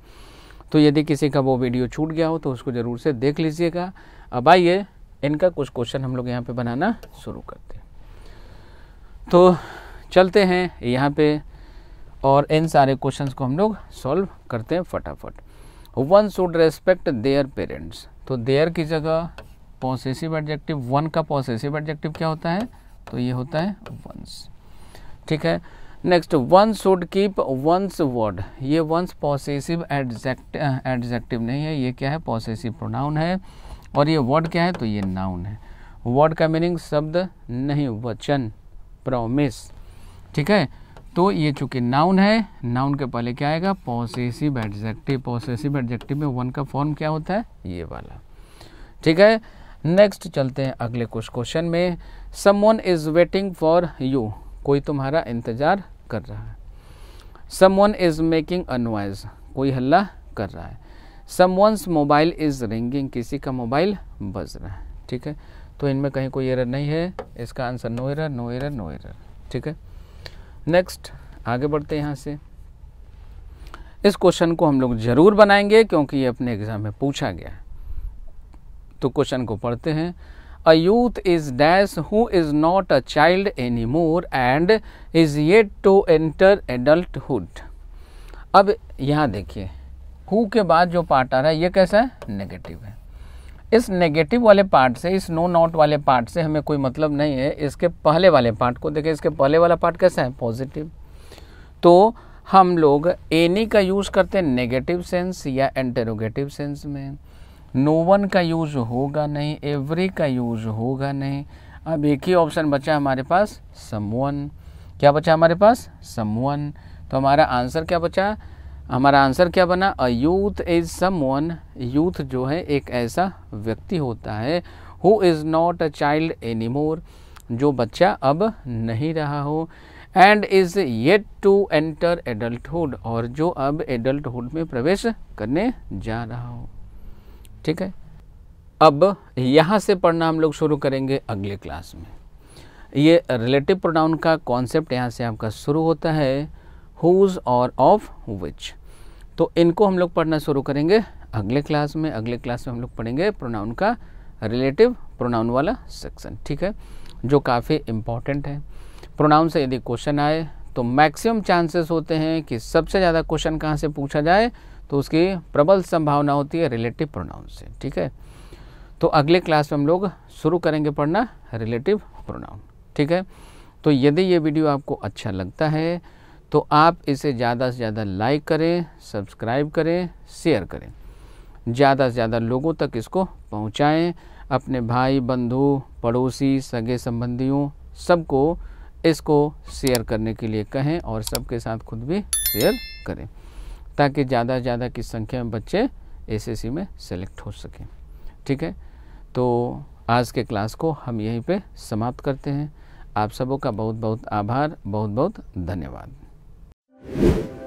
A: तो यदि किसी का वो वीडियो छूट गया हो तो उसको ज़रूर से देख लीजिएगा अब आइए इनका कुछ क्वेश्चन हम लोग यहाँ पे बनाना शुरू करते हैं तो चलते हैं यहाँ पे और इन सारे क्वेश्चंस को हम लोग सॉल्व करते हैं फटाफट one should respect their parents तो देयर की जगह पॉसेसिव एडजेक्टिव वन का पॉसेसिव एडजेक्टिव क्या होता है तो ये होता है वंस ठीक है next one should keep one's word ये वंस पॉसेसिव एडजेक्ट एडजेक्टिव नहीं है ये क्या है पॉसेसिव प्रोनाउन है और ये वर्ड क्या है तो ये नाउन है वर्ड का मीनिंग शब्द नहीं वचन प्रोमिस ठीक है तो ये चूंकि नाउन है नाउन के पहले क्या आएगा पॉसेसिव एडजेक्टिव पॉसेसिव एडजेक्टिव में वन का फॉर्म क्या होता है ये वाला ठीक है नेक्स्ट चलते हैं अगले कुछ क्वेश्चन में someone is waiting for you कोई तुम्हारा इंतज़ार कर रहा है some one is making a noise कोई हल्ला कर रहा है some one's mobile is ringing किसी का मोबाइल बज रहा है ठीक है तो इनमें कहीं कोई एरर नहीं है इसका answer no error no error no error ठीक है नेक्स्ट आगे बढ़ते हैं यहाँ से इस क्वेश्चन को हम लोग ज़रूर बनाएंगे क्योंकि ये अपने एग्ज़ाम में पूछा गया है तो क्वेश्चन को पढ़ते हैं a youth is dash who is not a child anymore and is yet to enter adulthood. अब यहाँ देखिए हु के बाद जो पार्ट आ रहा है ये कैसा है नेगेटिव है इस नेगेटिव वाले पार्ट से इस नो नॉट वाले पार्ट से हमें कोई मतलब नहीं है इसके पहले वाले पार्ट को देखिए इसके पहले वाला पार्ट कैसा है पॉजिटिव तो हम लोग एनी का यूज़ करते हैं नेगेटिव सेंस या एंटेरोगेटिव सेंस में नो वन का यूज़ होगा नहीं एवरी का यूज़ होगा नहीं अब एक ही ऑप्शन बचा हमारे पास समवन क्या बचा हमारे पास समवन तो हमारा आंसर क्या बचा हमारा आंसर क्या बना a youth is someone youth जो है एक ऐसा व्यक्ति होता है who is not a child any more जो बच्चा अब नहीं रहा हो and is yet to enter adulthood और जो अब एडल्टहुड में प्रवेश करने जा रहा हो ठीक है अब यहाँ से पढ़ना हम लोग शुरू करेंगे अगले क्लास में ये रिलेटिव प्रोनाउन का कॉन्सेप्ट यहाँ से आपका शुरू होता है हुज और ऑफ विच तो इनको हम लोग पढ़ना शुरू करेंगे अगले क्लास में अगले क्लास में हम लोग पढ़ेंगे प्रोनाउन का रिलेटिव प्रोनाउन वाला सेक्शन ठीक है जो काफ़ी इम्पॉर्टेंट है प्रोनाउन से यदि क्वेश्चन आए तो मैक्सिमम चांसेस होते हैं कि सबसे ज़्यादा क्वेश्चन कहाँ से पूछा जाए तो उसकी प्रबल संभावना होती है रिलेटिव प्रोनाउन से ठीक है तो अगले क्लास में हम लोग शुरू करेंगे पढ़ना रिलेटिव प्रोनाउन ठीक है तो यदि ये वीडियो आपको अच्छा लगता है तो आप इसे ज़्यादा से ज़्यादा लाइक करें सब्सक्राइब करें शेयर करें ज़्यादा से ज़्यादा लोगों तक इसको पहुँचाएँ अपने भाई बंधु पड़ोसी सगे संबंधियों सबको इसको शेयर करने के लिए कहें और सबके साथ खुद भी शेयर करें ताकि ज़्यादा से ज़्यादा की संख्या में बच्चे एसएससी में सेलेक्ट हो सकें ठीक है तो आज के क्लास को हम यहीं पे समाप्त करते हैं आप सबों का बहुत बहुत आभार बहुत बहुत धन्यवाद